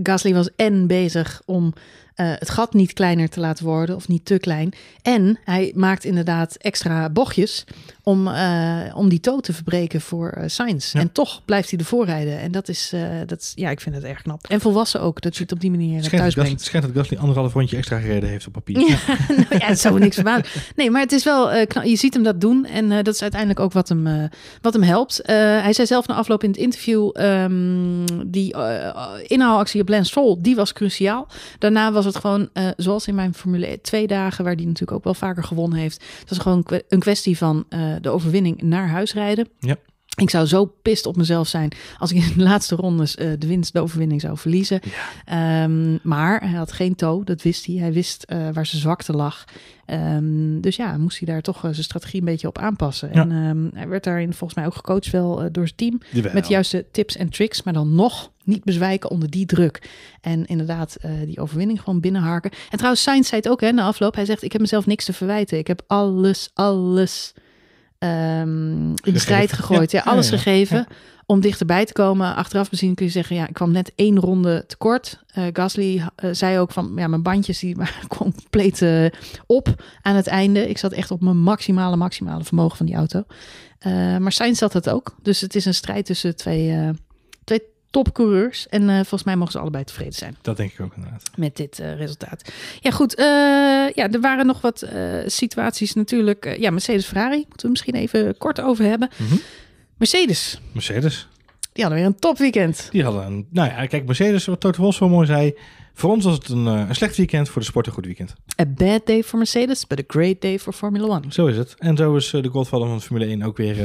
Gasly was en bezig om eh, het gat niet kleiner te laten worden of niet te klein. En hij maakt inderdaad extra bochtjes om, eh, om die toot te verbreken voor uh, En toch blijft hij ervoor rijden. En dat is, dat is, ja, ik vind het erg knap. En volwassen ook, dat je het op die manier schijnt thuis brengt. Het schijnt dat Gasly anderhalf rondje extra gereden heeft op papier. Ja, <laughs> nou ja het zou niks verbazen. Nee, maar het is wel, knap. je ziet hem dat doen. En dat is uiteindelijk ook wat hem, wat hem helpt. hij zei zelf na afloop in het interview, ehm, die inhaalactie op Lens Sol, die was cruciaal. Daarna was gewoon, eh, zoals in mijn Formule 2 e, dagen, waar die natuurlijk ook wel vaker gewonnen heeft. Het was gewoon een kwestie van eh, de overwinning naar huis rijden. Ja. Ik zou zo pist op mezelf zijn als ik in de laatste rondes eh, de winst, de overwinning zou verliezen. Ehm, maar hij had geen toe, dat wist hij. Hij wist waar zijn zwakte lag. Ehm, dus ja, moest hij daar toch zijn strategie een beetje op aanpassen. En ehm, hij werd daarin volgens mij ook gecoacht wel door zijn team. Met juiste tips en tricks. Maar dan nog niet bezwijken onder die druk. En inderdaad, eh, die overwinning gewoon binnenharken. En trouwens, Sainz zei het ook hè, na afloop. Hij zegt, ik heb mezelf niks te verwijten. Ik heb alles, alles ehm, in de strijd gegooid. Ja, alles gegeven om dichterbij te komen. Achteraf bezien kun je zeggen, ja, ik kwam net één ronde tekort. Eh, Gasly eh, zei ook van, ja, mijn bandjes die waren <laughs> compleet op aan het einde. Ik zat echt op mijn maximale, maximale vermogen van die auto. maar Sainz zat het ook. Dus het is een strijd tussen twee topcoureurs. En eh, volgens mij mogen ze allebei tevreden zijn. Dat denk ik ook inderdaad. Met dit eh, resultaat. Ja, goed. Eh, ja, er waren nog wat situaties natuurlijk. ja, Mercedes-Ferrari moeten we misschien even kort over hebben. Mhm. Mercedes. Mercedes. Die hadden weer een topweekend. Die hadden een... Nou ja, kijk, Mercedes, wat Toto Wolff zo mooi zei... Voor ons was het een, een, slecht weekend, voor de sport een goed weekend. A bad day for Mercedes, but a great day for Formula One. Zo is het. En zo is de godvader van Formule 1 ook weer... <laughs>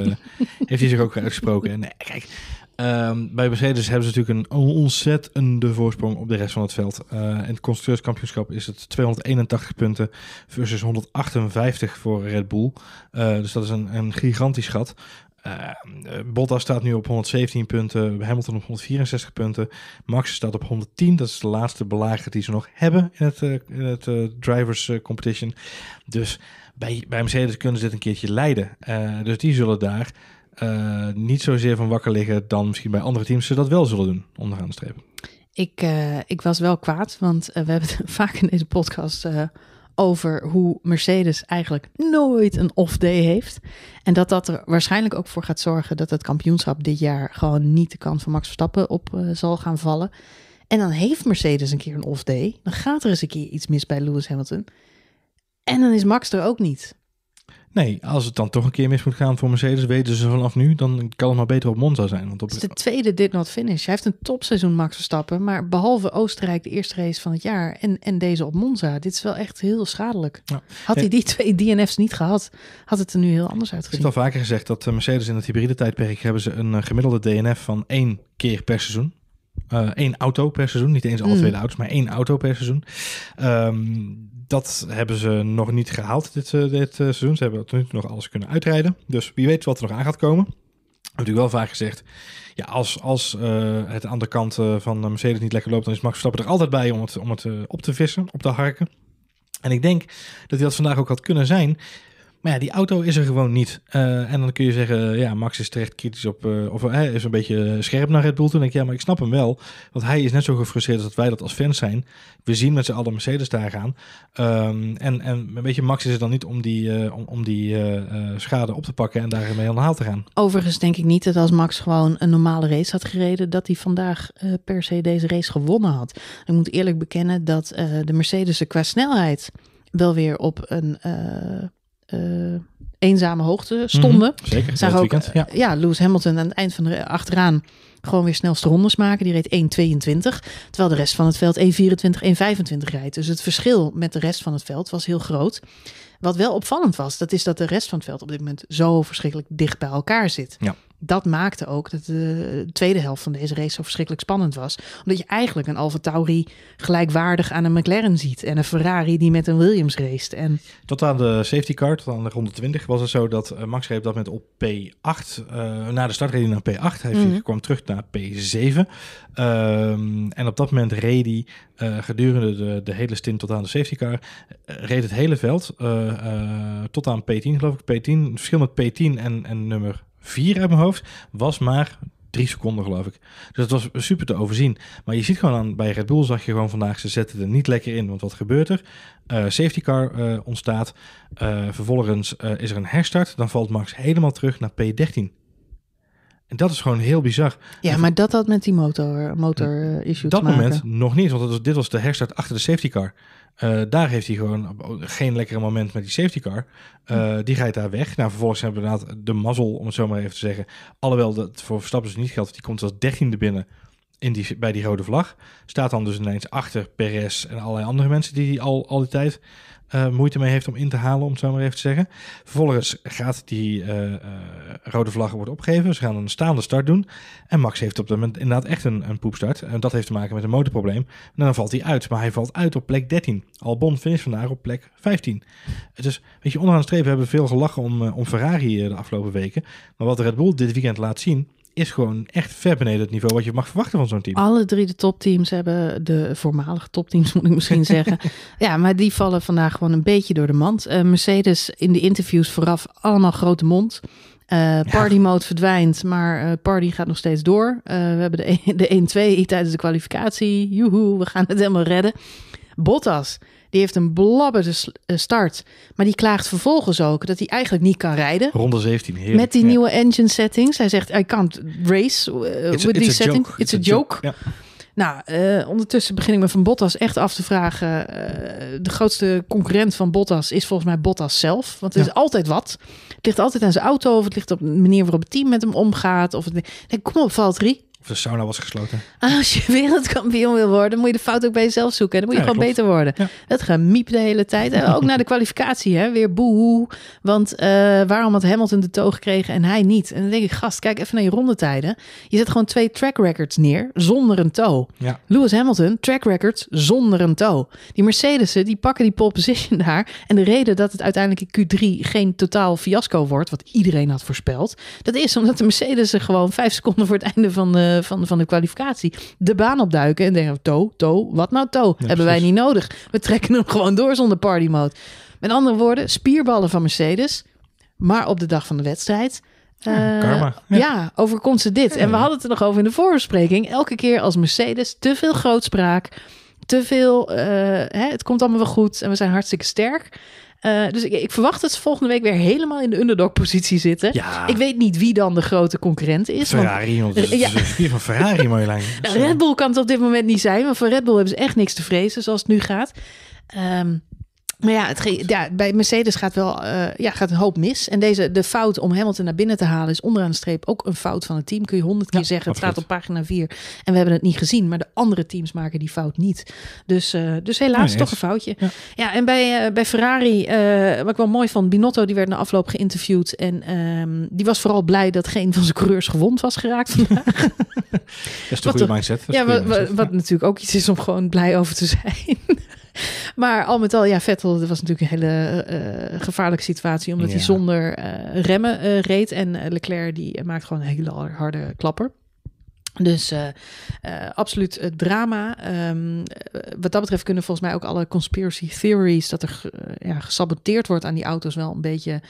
heeft hij zich ook uitgesproken. Nee, kijk, Ehm, bij Mercedes hebben ze natuurlijk een ontzettende voorsprong op de rest van het veld. Eh, in het constructeurskampioenschap is het 281 punten versus 158 voor Red Bull. Eh, dus dat is een, een gigantisch gat. Uh, Bottas staat nu op 117 punten, Hamilton op 164 punten, Max staat op 110. Dat is de laatste belager die ze nog hebben in het, het drivers competition. Dus bij, bij Mercedes kunnen ze dit een keertje leiden. dus die zullen daar uh, niet zozeer van wakker liggen dan misschien bij andere teams ze dat wel zullen doen, onderaan de streep. Ik, eh, ik was wel kwaad, want eh, we hebben het <laughs> vaak in deze podcast over hoe Mercedes eigenlijk nooit een off-day heeft. En dat dat er waarschijnlijk ook voor gaat zorgen dat het kampioenschap dit jaar gewoon niet de kant van Max Verstappen op zal gaan vallen. En dan heeft Mercedes een keer een off-day. Dan gaat er eens een keer iets mis bij Lewis Hamilton. En dan is Max er ook niet. Nee, als het dan toch een keer mis moet gaan voor Mercedes, weten ze vanaf nu, dan kan het maar beter op Monza zijn. Want op... Het is de tweede did not finish. Hij heeft een topseizoen Max Verstappen, maar behalve Oostenrijk de eerste race van het jaar en, en deze op Monza. Dit is wel echt heel schadelijk. Had hij die twee DNF's niet gehad, had het er nu heel anders uitgezien. Ik heb al vaker gezegd dat eh, Mercedes in het hybride tijdperk hebben ze een eh, gemiddelde DNF van één keer per seizoen. Eén eh, auto per seizoen, niet eens alle twee hmm. auto's, maar één auto per seizoen. Ehm, dat hebben ze nog niet gehaald dit, eh, dit eh, seizoen. Ze hebben tot nu toe nog alles kunnen uitrijden. Dus wie weet wat er nog aan gaat komen. Ik heb natuurlijk wel vaak gezegd, ja, als, als eh, het aan de kant uh, van Mercedes niet lekker loopt, dan is Max Verstappen er altijd bij om het, om het op te vissen, op te harken. En ik denk dat hij dat vandaag ook had kunnen zijn. Maar ja, die auto is er gewoon niet. Eh, en dan kun je zeggen, ja, Max is terecht kritisch op, eh, of hij is een beetje scherp naar Red Bull. Toen denk ik, ja, maar ik snap hem wel. Want hij is net zo gefrustreerd als dat wij dat als fans zijn. We zien met z'n allen Mercedes daar gaan. Ehm, en, en een beetje Max is er dan niet om die, eh, om, om die schade op te pakken en daarmee aan de haal te gaan. Overigens denk ik niet dat als Max gewoon een normale race had gereden, dat hij vandaag per se deze race gewonnen had. Ik moet eerlijk bekennen dat de Mercedes qua snelheid wel weer op een eh, eenzame hoogte mhm. stonden. zeker, weekend, eh, ja. Lewis Hamilton aan het eind van de eh, achteraan gewoon weer snelste rondes maken. Die reed 1.22, terwijl de rest van het veld 1.24, 1.25 rijdt. Dus het verschil met de rest van het veld was heel groot. Wat wel opvallend was, dat is dat de rest van het veld op dit moment zo verschrikkelijk dicht bij elkaar zit. Ja dat maakte ook dat de tweede helft van deze race zo verschrikkelijk spannend was. Omdat je eigenlijk een Alfa Tauri gelijkwaardig aan een McLaren ziet. En een Ferrari die met een Williams race. En... Tot aan de safety car, tot aan de 120, was het zo dat eh, Max op dat met op P8. Eh, na de start reed hij naar P8. Hij mhm. kwam terug naar P7. Ehm, en op dat moment reed hij eh, gedurende de, de, hele stint tot aan de safety car. reed het hele veld tot aan P10 geloof ik. P10, verschil met P10 en, en nummer vier uit mijn hoofd, was maar drie seconden, geloof ik. Dus dat was super te overzien. Maar je ziet gewoon aan, bij Red Bull zag je gewoon vandaag, ze zetten er niet lekker in. Want wat gebeurt er? Eh, safety car eh, ontstaat. Eh, vervolgens is er een herstart. Dan valt Max helemaal terug naar P13. En dat is gewoon heel bizar. Ja, maar dat had met die motor, motor maken. Dat moment nog niet, want dit was de herstart achter de safety car. Eh, daar heeft hij gewoon geen lekkere moment met die safety car. Eh, hm. die rijdt daar weg. Nou, vervolgens hebben we inderdaad de mazzel, om het zo maar even te zeggen. Alhoewel dat voor Verstappen dus niet geldt, die komt als dertiende binnen in die, bij die rode vlag. Staat dan dus ineens achter Perez en allerlei andere mensen die hij al, al die tijd eh, moeite mee heeft om in te halen, om het zo maar even te zeggen. Vervolgens gaat die eh, eh, rode vlag wordt opgegeven. Ze gaan een staande start doen. En Max heeft op dat moment inderdaad echt een, een poepstart. En dat heeft te maken met een motorprobleem. En dan valt hij uit. Maar hij valt uit op plek 13. Albon finish vandaag op plek 15. Dus weet je, onderaan de streep hebben we veel gelachen om, om Ferrari de afgelopen weken. Maar wat Red Bull dit weekend laat zien is gewoon echt ver beneden het niveau wat je mag verwachten van zo'n team. Alle drie de topteams hebben, de voormalige topteams <laughs> moet ik misschien <laughs> zeggen. Ja, maar die vallen vandaag gewoon een beetje door de mand. Eh, Mercedes in de interviews vooraf allemaal grote mond. Uh, party mode verdwijnt, maar eh, party gaat nog steeds door. we hebben de, e- <laughs> de 1-2 tijdens de kwalificatie. Joehoe, we gaan het helemaal redden. Bottas die heeft een blabberde eh, start. Maar die klaagt vervolgens ook dat hij eigenlijk niet kan rijden. Ronde 17, heerlijk. Met die nieuwe engine settings. Hij zegt, I can't race eh, with a, these settings. it's, it's, a, joke. Ja. Nou, eh, ondertussen begin ik me van Bottas echt af te vragen. de grootste concurrent van Bottas is volgens mij Bottas zelf. Want het is altijd wat. Het ligt altijd aan zijn auto. Of het ligt op de manier waarop het team met hem omgaat. Of het... Nee, kom op, Valtteri. Of de sauna was gesloten. Ah, als je <laughs> wereldkampioen wil worden, moet je de fout ook bij jezelf zoeken. Dan moet je gewoon beter worden. Ja. Het gemiep de hele tijd. En ook naar de kwalificatie, hè? weer boehoe. Want eh, waarom had Hamilton de toog gekregen en hij niet? En dan denk ik, gast, kijk even naar je rondetijden. Je zet gewoon twee track records neer zonder een toe. Ja. Lewis Hamilton, track records zonder een toe. Die Mercedes'en, die pakken die pole position daar. En de reden dat het uiteindelijk in Q3 geen totaal fiasco wordt, wat iedereen had voorspeld, dat is omdat de Mercedes'en gewoon vijf seconden voor het einde van de eh, van, van de kwalificatie de baan opduiken en denken: To, To, wat nou To? Hebben wij niet nodig. We trekken hem gewoon door zonder party mode. Met andere woorden, spierballen van Mercedes, maar op de dag van de wedstrijd. Ja, eh, Ja. overkomt ze dit. En we hadden het er nog over in de voorbespreking. Elke keer als Mercedes te veel grootspraak, te veel, eh, hè, het komt allemaal wel goed en we zijn hartstikke sterk eh, dus ik, verwacht dat ze volgende week weer helemaal in de underdog-positie zitten. Ik weet niet wie dan de grote concurrent is. Ferrari, want, eh, het is dus van Ferrari, <laughs> Marjolein. Nou, Red Bull kan het op dit moment niet zijn, want voor Red Bull hebben ze echt niks te vrezen zoals het nu gaat. Um, maar ja, het ja, bij Mercedes gaat wel eh, ja, gaat een hoop mis. En deze, de fout om Hamilton naar binnen te halen is onderaan de streep ook een fout van het team. Kun je honderd keer zeggen, het staat op pagina 4 en we hebben het niet gezien. Maar de andere teams maken die fout niet. Dus, eh, dus helaas toch een foutje. Ja, en bij, eh, bij Ferrari, wat ik wel mooi vond, Binotto die werd na afloop geïnterviewd. En ehm, die was vooral blij dat geen van zijn coureurs gewond was geraakt vandaag. <laughs> dat is toch een goede mindset. Ja, wat natuurlijk ook iets is om gewoon blij over te zijn. <laughs> maar al met al, ja, Vettel, dat was natuurlijk een hele eh, eh, gevaarlijke situatie. Omdat hij zonder eh, remmen reed. En Leclerc, die maakt gewoon een hele harde klapper. Dus absoluut drama. Ehm, wat dat betreft kunnen volgens mij ook alle conspiracy theories dat er ja, gesaboteerd wordt aan die auto's wel een beetje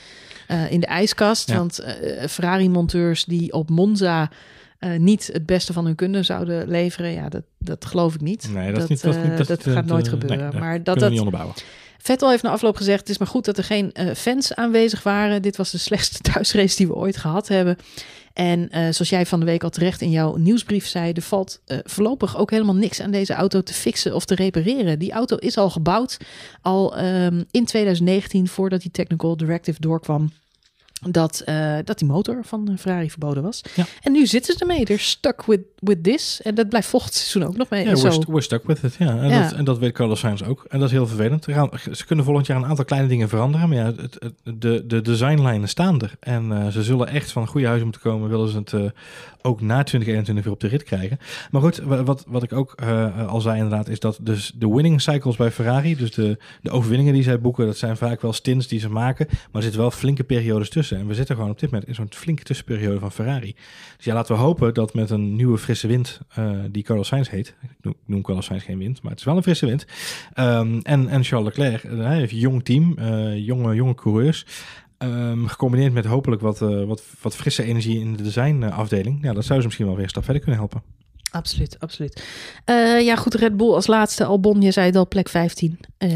in de ijskast. Want Ferrari-monteurs die op Monza eh, niet het beste van hun kunde zouden leveren. Ja, dat, dat geloof ik niet. Nee, dat, dat, eh, gaat nooit eh, gebeuren. Nee, maar dat, dat niet onderbouwen. Vettel heeft na nou afloop gezegd: Het is maar goed dat er geen fans aanwezig waren. Dit was de slechtste <laughs> thuisrace die we ooit gehad hebben. En zoals jij van de week al terecht in jouw nieuwsbrief zei, er valt voorlopig ook helemaal niks aan deze auto te fixen of te repareren. Die auto is al gebouwd, al ehm, in 2019, voordat die Technical Directive doorkwam dat, eh, dat die motor van Ferrari verboden was. En nu zitten ze ermee. er stuck with, with this. En dat blijft volgend seizoen ook nog mee. Ja, was we're, st we're, stuck with it. Ja. En, Dat, weet Carlos Sainz ook. En dat is heel vervelend. Gaan, ze kunnen volgend jaar een aantal kleine dingen veranderen. Maar ja, het, de, de designlijnen staan er. En eh, ze zullen echt van goede huis moeten komen. Willen ze het eh, ook na 2021 weer op de rit krijgen. Maar goed, wat, wat ik ook eh, eh, al zei inderdaad, is dat dus de winning cycles bij Ferrari, dus de, de overwinningen die zij boeken, dat zijn vaak wel stints die ze maken, maar er zitten wel flinke periodes tussen. En we zitten gewoon op dit moment in zo'n flinke tussenperiode van Ferrari. Dus ja, laten we hopen dat met een nieuwe frisse wind, eh, die Carlos Sainz heet, ik noem Carlos Sainz geen wind, maar het is wel een frisse wind, ehm, en, en Charles Leclerc, hij heeft een jong team, jonge, jonge coureurs, Ehm, gecombineerd met hopelijk wat, eh, wat, wat frisse energie in de designafdeling. Ja, dat zou ze misschien wel weer een stap verder kunnen helpen. Absoluut, absoluut. Eh, ja, goed, Red Bull als laatste. Albon, je zei dat al, plek 15. Eh,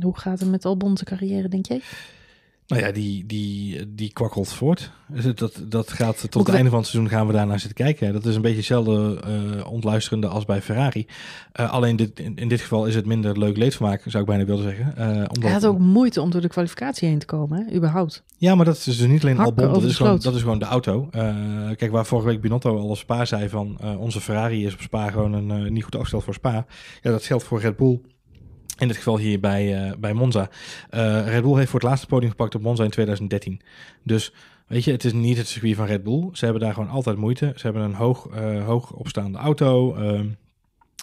hoe gaat het met Albons carrière, denk jij? Nou ja, die, die, die kwakkelt voort. Dus dat, dat gaat tot het einde van het seizoen gaan we daarnaar zitten kijken. Dat is een beetje hetzelfde eh, ontluisterende als bij Ferrari. Uh, alleen dit, in, dit geval is het minder leuk leedvermaak, zou ik bijna willen zeggen. Uh, omdat... Hij had ook moeite om door de kwalificatie heen te komen, hè? überhaupt. Ja, maar dat is dus niet alleen Hakken Albon, dat is, gewoon, dat is gewoon de auto. kijk, waar vorige week Binotto al op Spa zei van... onze Ferrari is op Spa gewoon een niet goed afstel voor Spa. Ja, dat geldt voor Red Bull in dit geval hier bij, eh, bij Monza. Uh, Red Bull heeft voor het laatste podium gepakt op Monza in 2013. Dus weet je, het is niet het circuit van Red Bull. Ze hebben daar gewoon altijd moeite. Ze hebben een hoog, uh, hoog opstaande auto. Ehm,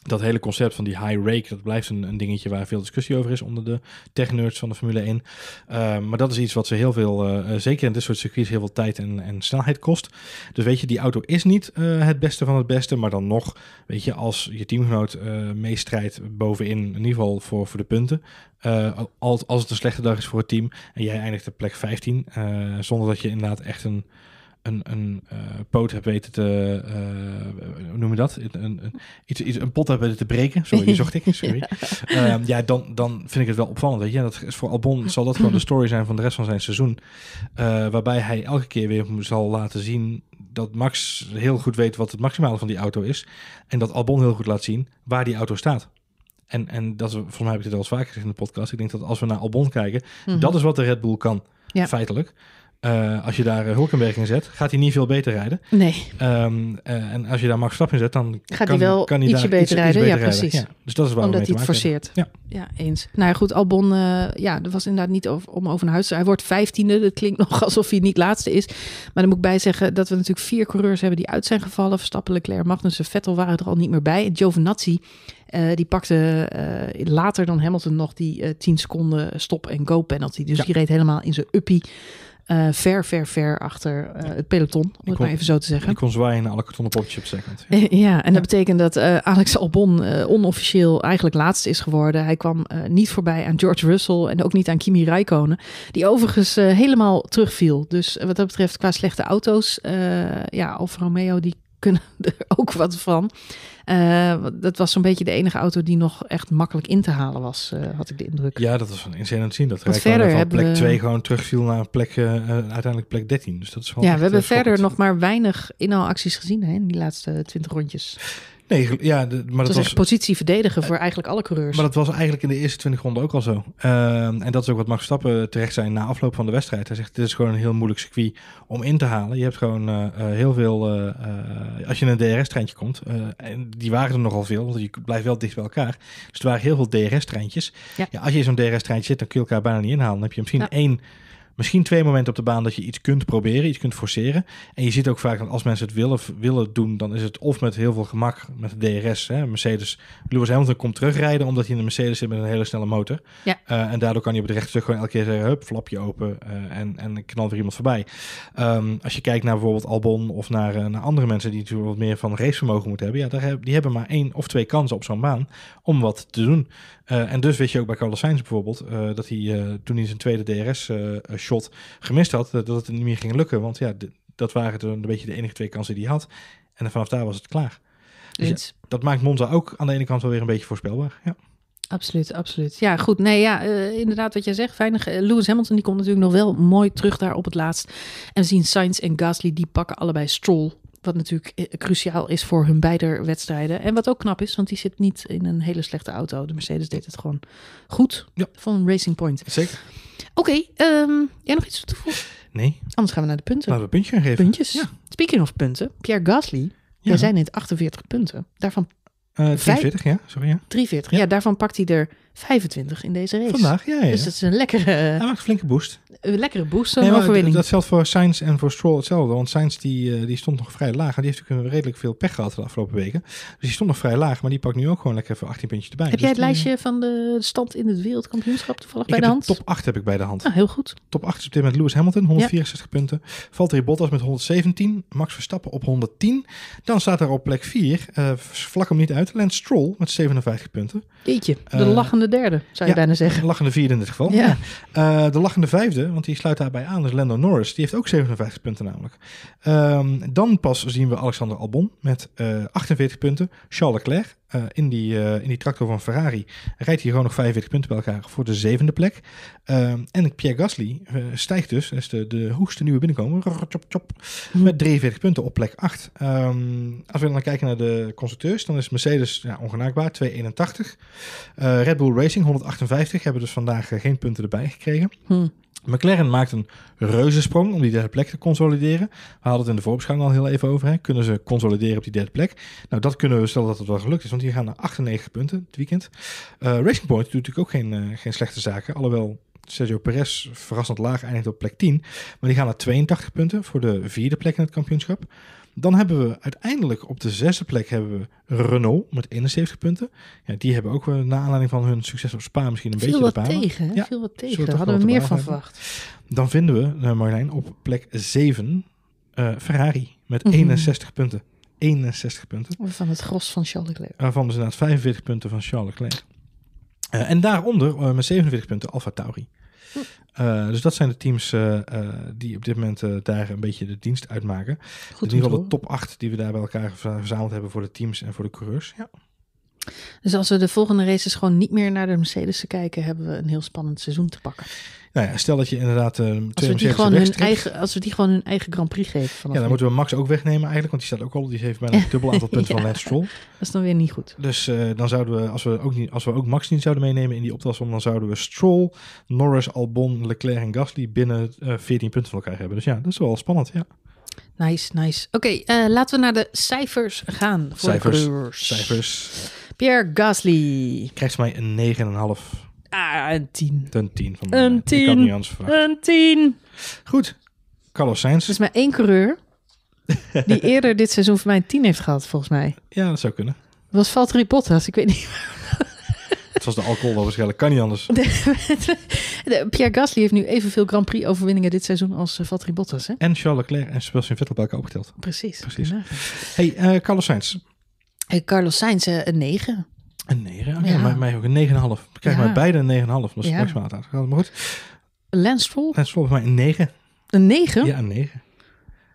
dat hele concept van die high rake, dat blijft een, een dingetje waar veel discussie over is onder de tech-nerds van de Formule 1. Ehm, maar dat is iets wat ze heel veel, eh, eh, zeker in dit soort circuits, heel veel tijd en, en snelheid kost. Dus weet je, die auto is niet eh, het beste van het beste, maar dan nog, weet je, als je teamgenoot meestrijdt bovenin, in ieder geval voor, voor de punten, als, als het een slechte dag is voor het team en jij eindigt op plek 15, zonder dat je inderdaad echt een een, een uh, poot heb weten te. Uh, noem je dat? Een, een, iets, iets, een pot hebben te breken. Sorry, die zocht ik. <laughs> Sorry. ja, ehm, ja dan, dan vind ik het wel opvallend. Weet je? Dat is voor Albon zal dat gewoon de <laughs> story zijn van de rest van zijn seizoen. Eh, waarbij hij elke keer weer zal laten zien dat Max heel goed weet wat het maximale van die auto is. En dat Albon heel goed laat zien waar die auto staat. En, en dat, volgens mij heb ik het al eens vaker gezegd in de podcast. Ik denk dat als we naar Albon kijken, mhm. dat is wat de Red Bull kan, ja. feitelijk. Eh, als je daar eh, Hulkenberg in zet, gaat hij niet veel beter rijden. Nee. Ehm, eh, en als je daar Max Verstappen in zet, dan gaat kan, hij wel kan hij ietsje beter rijden. ja, precies. dus dat is Omdat hij het forceert. Ja. ja. eens. Nou ja, goed, Albon, uh, ja, dat was inderdaad niet over, om over naar huis te Hij wordt vijftiende, dat klinkt <laughs> nog alsof hij niet laatste is. Maar dan moet ik bij zeggen dat we natuurlijk vier coureurs hebben die uit zijn gevallen. Verstappen, Leclerc, Magnussen, Vettel waren er al niet meer bij. En Giovinazzi uh, die pakte later dan Hamilton nog die uh, 10 seconden stop- en go-penalty. Dus die reed helemaal in zijn uppie eh, ver, ver, ver achter eh, het peloton, om het maar even zo te zeggen. Die kon zwaaien naar alle kartonnen potjes op second. Ja, <laughs> en dat betekent dat eh, Alex Albon onofficieel eigenlijk laatste is geworden. Hij kwam niet voorbij aan George Russell en ook niet aan Kimi Räikkönen, die overigens helemaal terugviel. Dus wat dat betreft qua slechte auto's, ja, Alfa Romeo die kunnen <laughs> er ook wat van. Eh, dat was zo'n beetje de enige auto die nog echt makkelijk in te halen was, eh, had ik de indruk. Ja, dat was van insane aan zien. Dat verder van plek 2 gewoon terugviel naar plek, eh, uiteindelijk plek 13. Dus dat is Ja, we hebben verder nog maar weinig inhaalacties gezien hè, in die laatste 20 rondjes. Nee, ja, maar dat was, was positie verdedigen voor eigenlijk alle coureurs. Maar dat was eigenlijk in de eerste 20 ronden ook al zo. Ehm, en dat is ook wat Max Stappen eh, terecht zijn na afloop van de wedstrijd. Hij zegt: Dit is gewoon een heel moeilijk circuit om in te halen. Je hebt gewoon eh, eh, heel veel. als je in een DRS-treintje komt, en die waren er nogal veel, want je blijft wel dicht bij elkaar. Dus er waren heel veel DRS-treintjes. Ja. als je in zo'n DRS-treintje zit, dan kun je elkaar bijna niet inhalen. Dan heb je misschien één misschien twee momenten op de baan dat je iets kunt proberen, iets kunt forceren. En je ziet ook vaak dat als mensen het willen, willen doen, dan is het of met heel veel gemak met de DRS. Hè, Mercedes, Lewis Hamilton komt terugrijden omdat hij in de Mercedes zit met een hele snelle motor. Ja. Eh, en daardoor kan hij op de rechterstuk gewoon elke keer zeggen, hup, flapje open eh, en, en knal weer iemand voorbij. Ehm, als je kijkt naar bijvoorbeeld Albon of naar, eh, naar andere mensen die natuurlijk wat meer van racevermogen moeten hebben. Ja, daar, die hebben maar één of twee kansen op zo'n baan om wat te doen. Eh, en dus wist je ook bij Carlos Sainz bijvoorbeeld eh, dat hij eh, toen hij zijn tweede DRS-shot gemist had, dat het niet meer ging lukken. Want ja, dat waren toen een beetje de enige twee kansen die hij had. En vanaf daar was het klaar. Dus dat maakt Monza ook aan de ene kant wel weer een beetje voorspelbaar. Ja. Absoluut, absoluut. Ja, goed. Nee, ja, inderdaad wat jij zegt. Weinig. Lewis Hamilton die komt natuurlijk nog wel mooi terug daar op het laatst. En we zien Sainz en Gasly die pakken allebei Stroll wat natuurlijk eh, cruciaal is voor hun beide wedstrijden. En wat ook knap is, want die zit niet in een hele slechte auto. De Mercedes deed het gewoon goed ja. van Racing Point. Zeker. Oké, ehm, jij nog iets toe te voegen? Nee. Anders gaan we naar de punten. Laten we een puntje geven. Puntjes. Ja. Speaking of punten, Pierre Gasly, ja. zijn in 48 punten. Daarvan 43, eh, ja. Sorry, ja. 43, ja. Daarvan pakt hij er 25 in deze race. Vandaag, ja. Dus dat is een lekkere... Hij maakt een flinke boost. Een lekkere boost, zo'n nee, overwinning. Dat geldt voor Sainz en voor Stroll hetzelfde. Want Sainz die, eh, die stond nog vrij laag. En die heeft natuurlijk redelijk veel pech gehad de afgelopen weken. Dus die stond nog vrij laag. Maar die pakt nu ook gewoon lekker even 18 puntjes erbij. Heb dus jij het lijstje van de stand in het wereldkampioenschap toevallig ik bij de hand? top 8 heb ik bij de hand. Ah, heel goed. Top 8 is op met Lewis Hamilton, 164 ja. punten. Valtteri Bottas met 117. Max Verstappen op 110. Dan staat er op plek 4, uh, eh, vlak hem niet uit, Lance Stroll met 57 punten. Eetje, de eh, lachende derde, zou je bijna zeggen. lachende vierde in dit geval. Ja. Eh, de lachende vijfde, want die sluit daarbij aan, is Lando Norris. Die heeft ook 57 punten namelijk. Ehm, dan pas zien we Alexander Albon met 48 eh, punten. Charles Leclerc eh, in, die, eh, in die tractor van Ferrari rijdt hij gewoon nog 45 punten bij elkaar voor de zevende plek. Ehm, en Pierre Gasly eh, stijgt dus, is de, de hoogste nieuwe binnenkomer, mhm. met 43 punten op plek 8. Ehm, als we dan kijken naar de constructeurs, dan is Mercedes ja, ongenaakbaar, 281. Red Bull Racing, 158, hebben dus vandaag geen punten erbij gekregen. Hm. McLaren maakt een reuzensprong om die derde plek te consolideren. We hadden het in de voorbeschouwing al heel even over. Hè. Kunnen ze consolideren op die derde plek? Nou, dat kunnen we stellen dat het wel gelukt is, want die gaan naar 98 punten dit weekend. Eh, Racing Point doet natuurlijk ook geen, eh, geen slechte zaken. Alhoewel Sergio Perez verrassend laag eindigt op plek 10. Maar die gaan naar 82 punten voor de vierde plek in het kampioenschap. Dan hebben we uiteindelijk op de zesde plek hebben we Renault met 71 punten. Ja, die hebben ook eh, na aanleiding van hun succes op Spa misschien een veel beetje wat tegen, ja, Veel wat tegen, daar hadden we meer van verwacht. Dan vinden we, eh, Marlijn, op plek 7 eh, Ferrari met 61 mhm. punten. 61 punten. Van het gros van Charles Leclerc. Waarvan dus 45 punten van Charles Leclerc. Uh, en daaronder met 47 punten Alfa Tauri. Hm. Eh, dus dat zijn de teams eh, eh, die op dit moment daar een beetje de dienst uitmaken. in ieder geval de top 8 die we daar bij elkaar verzameld hebben voor de teams en voor de coureurs. Ja. Dus als we de volgende races gewoon niet meer naar de Mercedes kijken, hebben we een heel spannend seizoen te pakken. Nou ja, stel dat je inderdaad uh, eh, twee als we die gewoon hun eigen, Als we die gewoon hun eigen Grand Prix geven. Ja, dan moeten we Max ook wegnemen eigenlijk, want die staat ook al, die heeft bijna een dubbel aantal <laughs> punten van Lance Stroll. Dat is dan weer niet goed. Dus eh, dan zouden we, als we, ook niet, als we ook Max niet zouden meenemen in die optelsom, dan zouden we Stroll, Norris, Albon, Leclerc en Gasly binnen uh, eh, 14 punten van elkaar hebben. Dus ja, dat is wel spannend, ja. Nice, nice. Oké, laten we naar de cijfers gaan. Voor cijfers, cijfers. Pierre Gasly. Krijgt mij een 9,5. Ah, een 10. Een 10 van mij. Een 10. Ik had niet anders Een 10. Goed. Carlos Sainz. Er is maar één coureur die <laughs> eerder dit seizoen voor mij een 10 heeft gehad, volgens mij. Ja, dat zou kunnen. Dat was Valtteri Bottas. Ik weet niet <laughs> Het was de alcohol waarschijnlijk. Kan niet anders. <laughs> Pierre Gasly heeft nu evenveel Grand Prix overwinningen dit seizoen als eh, Valtteri Bottas. Hè? En Charles Leclerc en Sebastian Vettel bij elkaar opgeteld. Precies. Precies. Hey, eh, Carlos Sainz. Eh, Carlos Sainz eh, een 9. Een 9? Okay, ja. Mij, mij ook een 9,5. Kijk, maar beide een 9,5. Dus ja. maximaal uit. Maar goed. Lens Lensvol is mij een 9. Een 9? Ja, een 9.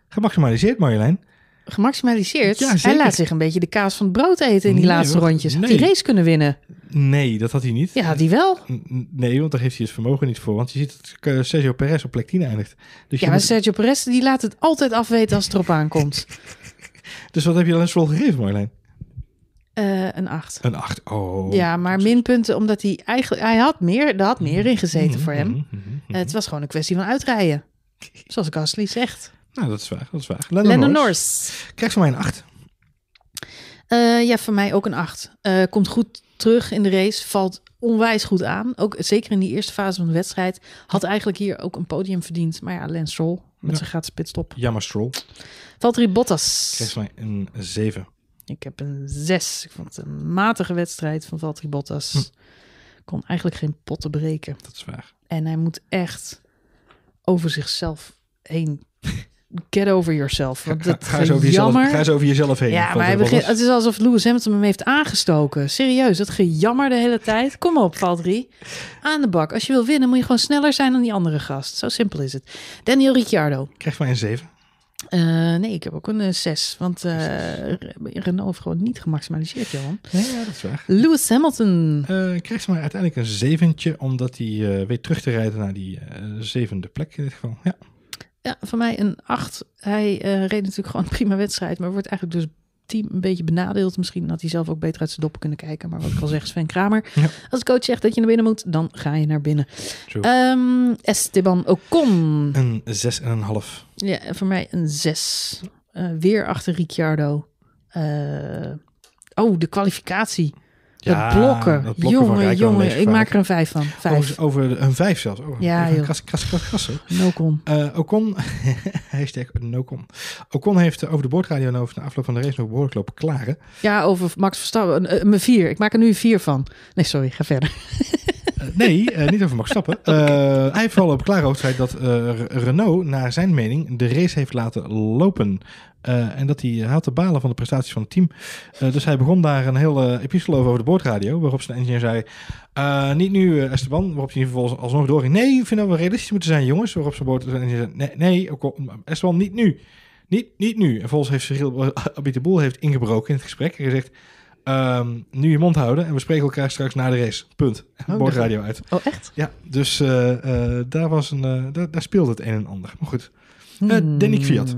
Gemaximaliseerd, Marjolein. Gemaximaliseerd? Ja, hij laat zich een beetje de kaas van het brood eten in die laatste rondjes. Had nee. die race kunnen winnen? Nee, dat had hij niet. Ja, had hij wel. Nee, want daar heeft hij het vermogen niet voor. Want je ziet eh, Sergio Perez op plek 10 eindigt. Dus ja, maar Sergio Perez die laat het altijd afweten als het erop aankomt. <laughs> dus wat heb je Lensvol gegeven, Marjolein? Eh, een 8. Een 8, oh. Ja, maar minpunten omdat hij eigenlijk... Hij had meer, er had meer in gezeten mhm, voor hem. Mhm, mhm, eh, het was gewoon een kwestie van uitrijden. Zoals Gasly zegt. Nou, dat is waar, dat is waar. Lennon, Norris. Krijgt van mij een 8. Eh, ja, voor mij ook een 8. komt goed terug in de race, valt onwijs goed aan. Ook zeker in die eerste fase van de wedstrijd. Had eigenlijk hier ook een podium verdiend. Maar ja, Lance Stroll met ja. zijn gratis pitstop. Jammer Stroll. Valtteri Bottas. Krijgt van mij een 7. Ik heb een 6. Ik vond het een matige wedstrijd van Valtteri Bottas. Hm. Kon eigenlijk geen potten breken. Dat is waar. En hij moet echt over zichzelf heen. Get over yourself. dat ga, ga, jammer. ga eens over jezelf heen. Ja, maar hij begint, het is alsof Lewis Hamilton hem heeft aangestoken. Serieus, dat gejammer de hele tijd. Kom op, Valtteri. Aan de bak. Als je wil winnen, moet je gewoon sneller zijn dan die andere gast. Zo simpel is het. Daniel Ricciardo. Ik krijg maar een zeven eh, nee, ik heb ook een 6. Eh, want eh, Renault heeft gewoon niet gemaximaliseerd, Johan. Nee, ja, dat is waar. Lewis Hamilton. kreeg ze maar uiteindelijk een zeventje, omdat hij weet terug te rijden naar die zevende plek in dit geval. Ja. Ja, voor mij een 8. Hij reed natuurlijk gewoon een prima wedstrijd, maar wordt eigenlijk dus team een beetje benadeeld. Misschien dat hij zelf ook beter uit zijn doppen kunnen kijken. Maar wat ik al zeg, Sven Kramer. Als de coach zegt dat je naar binnen moet, dan ga je naar binnen. Um, Esteban Ocon. Een zes en een half. Ja, voor mij een zes. Eh, weer achter Ricciardo. Eh, oh, de kwalificatie. Ja, blokken. jongen, jongen, ik maak er een vijf van. Over, over een vijf zelfs. Oh, ja, joh. Kras, kras, kras, krassen. Nocon. Uh, eh, Ocon, <laughs> hashtag Nocon. Ocon heeft eh, over de boordradio na afloop van de race nog behoorlijk lopen klaren. Ja, over Max Verstappen. Uh, vier. Ik maak er nu een vier van. Nee, sorry, ga verder. nee, niet over Max Stappen. <laughs> okay. hij heeft vooral op klare zei dat Renault, naar zijn mening, de race heeft laten lopen. Eh, en dat hij had de balen van de prestaties van het team. Eh, dus hij begon daar een hele epistel over over de boordradio. Waarop zijn engineer zei: eh, Niet nu, Esteban. Waarop hij vervolgens alsnog doorging: Nee, dat we realistisch moeten zijn, jongens. Waarop zijn boord zei: Nee, nee oh, Esteban, niet nu. Niet, niet nu. En vervolgens heeft Cyril <laughs> Abit de Boel heeft ingebroken in het gesprek en gezegd. Ehm, nu je mond houden en we spreken elkaar straks na de race. Punt. Oh, boordradio uit. Oh, echt? Ja, dus daar, was een, daar, daar speelde het een en ander. Maar goed. Hmm. Danny Fiat.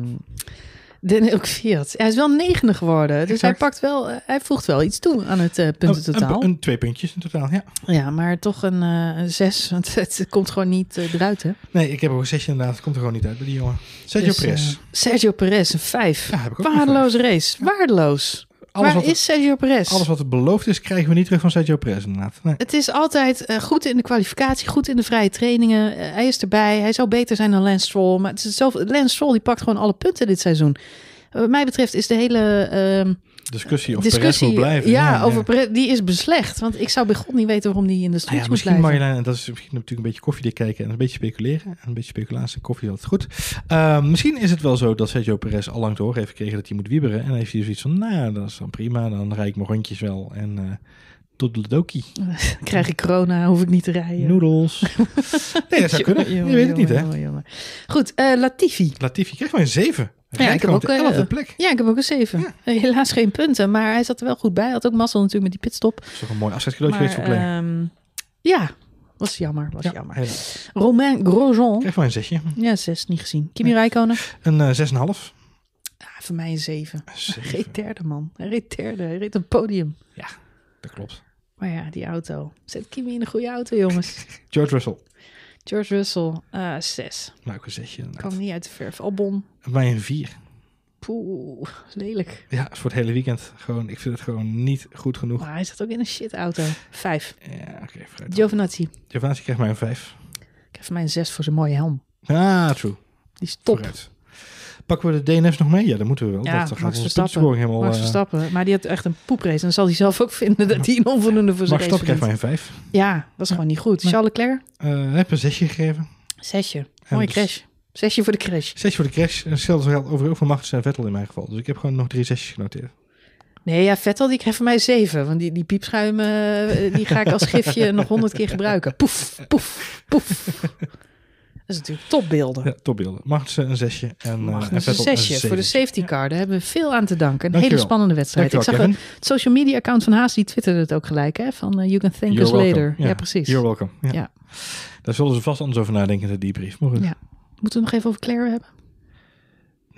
Den ook Hij is wel negende geworden. Dus hij pakt wel, eh, hij voegt wel iets toe aan het uh, eh, totaal. Een, twee puntjes in totaal, ja. Ja, maar toch een, eh, een zes. <laughs> Want het komt gewoon niet eruit, hè? Nee, ik heb ook een zesje inderdaad. Het komt er gewoon niet uit bij die jongen. Sergio dus, Perez. Sergio Perez, een vijf. Ja, Waardeloze race. Waardeloos. Waar is Sergio Perez? Alles wat het beloofd is, krijgen we niet terug van Sergio Perez inderdaad. Het is altijd eh, goed in de kwalificatie, goed in de vrije trainingen. Eh, hij is erbij. Hij zou beter zijn dan Lance Stroll. Maar het is Lance Stroll die pakt gewoon alle punten dit seizoen. Wat mij betreft is de hele... Ehm, discussie of discussie, moet blijven. Ja, over Perez, die is beslecht. Want ik zou bij God niet weten waarom die in de streets ah, nou ja, moet blijven. Marjolein, en dat is misschien natuurlijk een beetje koffiedik kijken en een beetje speculeren. En een beetje speculatie en koffie is altijd goed. Ehm, misschien is het wel zo dat Sergio Perez al lang door heeft gekregen dat hij moet wieberen. En dan heeft hij dus iets van, nou ja, dat is dan prima. Dan rijd ik mijn rondjes wel en... Eh, tot de doki. <laughs> Krijg ik corona, hoef ik niet te rijden. Noedels. <laughs> nee, dat zou kunnen. je weet het niet, hè? Goed, uh, Latifi. Latifi, krijgt maar een 7. Ja, ik heb ook eh, een plek. Ja, ik heb ook een 7. Helaas geen punten, maar hij zat er wel goed bij. Had ook massa natuurlijk met die pitstop. Dat is toch een mooi afscheidscadeautje geweest voor ehm, ja, was jammer. Was jammer. Romain Grosjean. een Ja, zes, niet gezien. Kimi nee. Rijkonen. Een uh, zes en half. Ah, voor mij een zeven. Geen derde man. Hij reed derde. Hij reed een podium. Ja, dat klopt. Maar ja, die auto. Zet Kimi in een goede auto, jongens. <laughs> George Russell. George Russell, uh, zes. Nou, ik zetje. niet uit de verf. Albon. Bij een vier. Poeh, lelijk. Ja, voor het hele weekend. Gewoon, ik vind het gewoon niet goed genoeg. Maar hij zit ook in een shit auto. Vijf. Ja, oké. Okay, krijgt mij een vijf. krijg mij een zes voor zijn mooie helm. Ah, true. Die is top. Pakken we de DNS nog mee? Ja, dan moeten we wel. gaan dat gaat Verstappen. helemaal... Max eh, Verstappen. Maar die had echt een poeprace. En dan zal hij zelf ook vinden dat hij een onvoldoende voor zijn Max Verstappen krijgt maar een vijf. Ja, dat is gewoon niet goed. Nee. Charles Leclerc? Uh, eh, heb een zesje gegeven. Zesje. Mooie crash. Zesje voor de crash. Zesje voor de crash. En hetzelfde geldt over ook veel Vettel in mijn geval. Dus ik heb gewoon nog drie zesjes genoteerd. Nee, ja, Vettel die krijgt voor mij zeven. Want die, die piepschuim, eh, die ga ik als gifje <laughs> nog honderd keer gebruiken. Poef, poef, poef. Dat is natuurlijk topbeelden. Ja, topbeelden. Magnussen eh, een zesje. En, eh, een zesje, voor de safety car. Daar hebben we veel aan te danken. Een hele spannende wedstrijd. ik zag Kevin. het social media account van Haas, die twitterde het ook gelijk. Hè? Van eh, You can thank us later. Ja. precies. You're welcome. Ja. Daar zullen ze vast anders over nadenken in de debrief. Ja. Moeten we nog even over Claire hebben?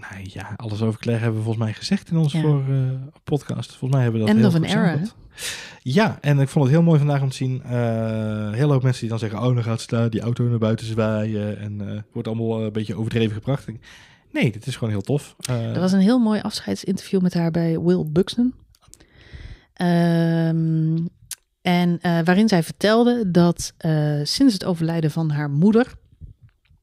nou ja, alles over Claire hebben we volgens mij gezegd in onze voor, eh, podcast. Volgens mij hebben we dat End heel of an era. Ja, en ik vond het heel mooi vandaag om te zien. Eh, heel veel mensen die dan zeggen, oh, dan gaat staan, die auto naar buiten zwaaien. En uh, wordt allemaal een beetje overdreven gebracht. Nee, dit is gewoon heel tof. er was een heel mooi afscheidsinterview met haar bij Will Buxton. Ehm, en waarin zij vertelde dat sinds het overlijden van haar moeder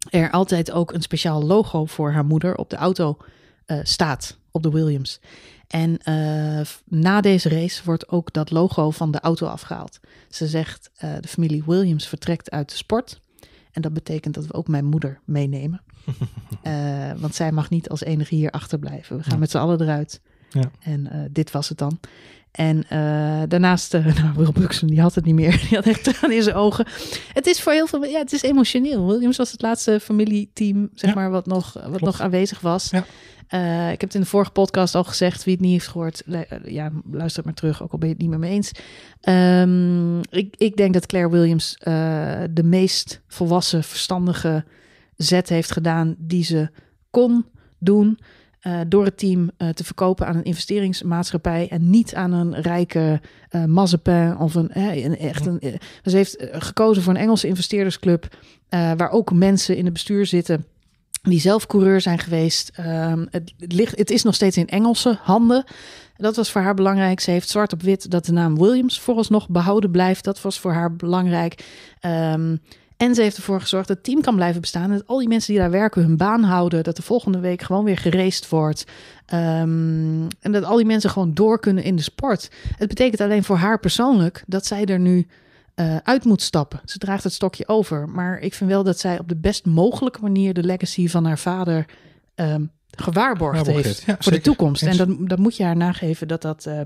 er altijd ook een speciaal logo voor haar moeder op de auto eh, staat, op de Williams. En eh, na deze race wordt ook dat logo van de auto afgehaald. Ze zegt: eh, de familie Williams vertrekt uit de sport. En dat betekent dat we ook mijn moeder meenemen. <laughs> want zij mag niet als enige hier achterblijven. We gaan met z'n allen eruit. Ja. En dit was het dan. En eh, daarnaast, uh, <laughs> nou, die had het niet meer. <laughs> Die had echt aan in zijn ogen. Het is voor heel veel, ja, het is emotioneel. Williams was het laatste familieteam, zeg maar, wat nog, wat nog aanwezig was. Ja. Eh, ik heb het in de vorige podcast al gezegd. Wie het niet heeft gehoord, ja, luister het maar terug, ook al ben je het niet meer mee eens. Ehm, ik, ik denk dat Claire Williams de meest volwassen, verstandige zet heeft gedaan die ze kon doen. Eh, door het team eh, te verkopen aan een investeringsmaatschappij en niet aan een rijke uh, of een, een echt een. ze heeft gekozen voor een Engelse investeerdersclub waar ook mensen in het bestuur zitten die zelf coureur zijn geweest. Ehm, het, ligt, het is nog steeds in Engelse handen. Dat was voor haar belangrijk. Ze heeft zwart op wit dat de naam Williams vooralsnog behouden blijft. Dat was voor haar belangrijk. Ehm, en ze heeft ervoor gezorgd dat het team kan blijven bestaan. En dat al die mensen die daar werken hun baan houden. Dat de volgende week gewoon weer geraced wordt. Ehm, en dat al die mensen gewoon door kunnen in de sport. Het betekent alleen voor haar persoonlijk dat zij er nu eh, uit moet stappen. Ze draagt het stokje over. Maar ik vind wel dat zij op de best mogelijke manier de legacy van haar vader ehm, gewaarborgd heeft voor de toekomst. En dat moet je haar nageven dat dat. Eh,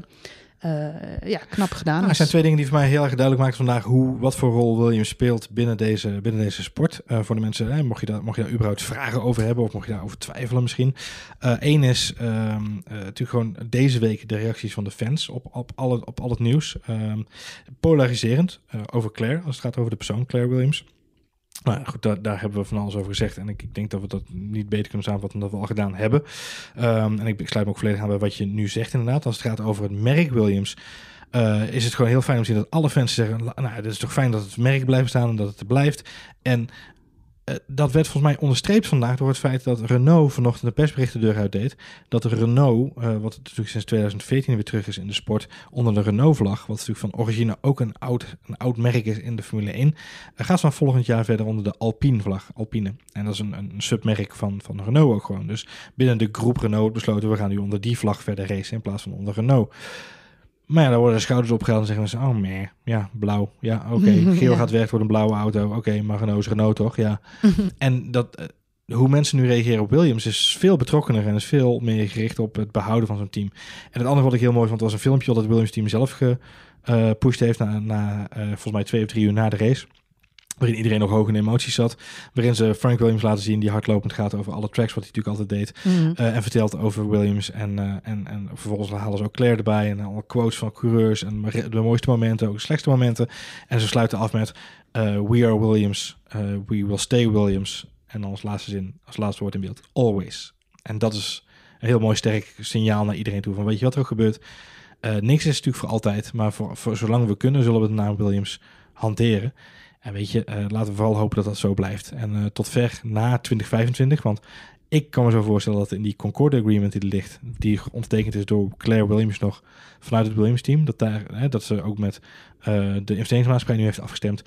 eh, ja, knap gedaan. Nou, er zijn twee dingen die voor mij heel erg duidelijk maken vandaag hoe, wat voor rol William speelt binnen deze, binnen deze sport. Eh, voor de mensen, mocht, je daar, mocht je daar überhaupt vragen over hebben of mocht je daarover twijfelen misschien. Eén eh, is ehm, natuurlijk gewoon deze week de reacties van de fans op, op, op al het nieuws. Ehm, polariserend over Claire, als het gaat over de persoon Claire Williams. Nou goed, daar, daar, hebben we van alles over gezegd. En ik, ik, denk dat we dat niet beter kunnen samenvatten dan dat we al gedaan hebben. Ehm, en ik, ik, sluit me ook volledig aan bij wat je nu zegt inderdaad. Als het gaat over het merk Williams... Eh, is het gewoon heel fijn om te zien dat alle fans zeggen... nou, het is toch fijn dat het merk blijft staan en dat het er blijft. En eh, dat werd volgens mij onderstreept vandaag door het feit dat Renault vanochtend de persbericht de deur uit deed. Dat Renault, eh, wat natuurlijk sinds 2014 weer terug is in de sport, onder de Renault-vlag, wat natuurlijk van origine ook een oud, een oud merk is in de Formule 1, uh, eh, gaat van volgend jaar verder onder de Alpine-vlag, Alpine. En dat is een, een submerk van, van Renault ook gewoon. Dus binnen de groep Renault besloten we gaan nu onder die vlag verder racen in plaats van onder Renault. Maar ja, daar worden de schouders opgehaald en zeggen ze: oh meh, ja, blauw. Ja, oké, <laughs> geel gaat weg voor een blauwe auto. Oké, okay, maar toch, ja. <laughs> en dat, eh, hoe mensen nu reageren op Williams is veel betrokkener en is veel meer gericht op het behouden van zo'n team. En het andere wat ik heel mooi vond was een filmpje dat het Williams team zelf gepusht eh, uh, heeft na, na eh, volgens mij twee of drie uur na de race. Waarin iedereen nog hoog in emoties zat. Waarin ze Frank Williams laten zien die hardlopend gaat over alle tracks, wat hij natuurlijk altijd deed. Mm. Eh, en vertelt over Williams. En, eh, en, en vervolgens halen ze ook Claire erbij. En alle quotes van coureurs. En de mooiste momenten, ook de slechtste momenten. En ze sluiten af met eh, We are Williams. we will stay Williams. En dan als laatste zin, als laatste woord in beeld, always. En dat is een heel mooi sterk signaal naar iedereen toe. Van weet je wat er ook gebeurt? niks is natuurlijk voor altijd. Maar voor, voor zolang we kunnen, zullen we de naam Williams hanteren. En weet je, eh, laten we vooral hopen dat dat zo blijft. En eh, tot ver na 2025, want ik kan me zo voorstellen dat in die Concord Agreement die er ligt, die ondertekend is door Claire Williams nog vanuit het Williams team, dat, daar, hè, dat ze ook met eh, de investeringsmaatschappij nu heeft afgestemd.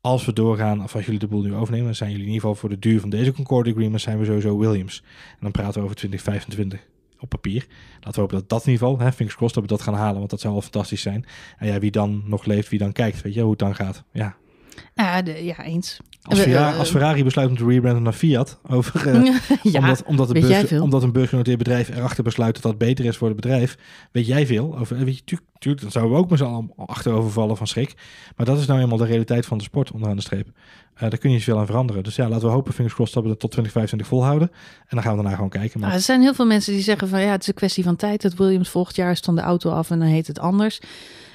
Als we doorgaan, of als jullie de boel nu overnemen, dan zijn jullie in ieder geval voor de duur van deze Concord Agreement zijn we sowieso Williams. En dan praten we over 2025 op papier. Laten we hopen dat dat in ieder geval, hè, fingers crossed, dat we dat gaan halen, want dat zou wel fantastisch zijn. En ja, wie dan nog leeft, wie dan kijkt, weet je hoe het dan gaat. Ja, nou ja, ja eens. Eh, als Ferrari, besluit om te rebranden naar Fiat, over, eh, <laughs> ja, omdat, omdat, de beurs, omdat een beursgenoteerd bedrijf erachter besluit dat dat beter is voor het bedrijf, weet jij veel. Over, eh, weet je, tuurlijk, tuurlijk, dan zouden we ook maar z'n allen achterover vallen van schrik. Maar dat is nou eenmaal de realiteit van de sport onderaan de streep. daar kun je veel aan veranderen. Dus ja, laten we hopen, vingers crossed, dat we dat tot 2025 volhouden. En dan gaan we daarna gewoon kijken. Maar... Nou, er zijn heel veel mensen die zeggen van ja, het is een kwestie van tijd. Dat Williams volgend jaar stond de auto af en dan heet het anders.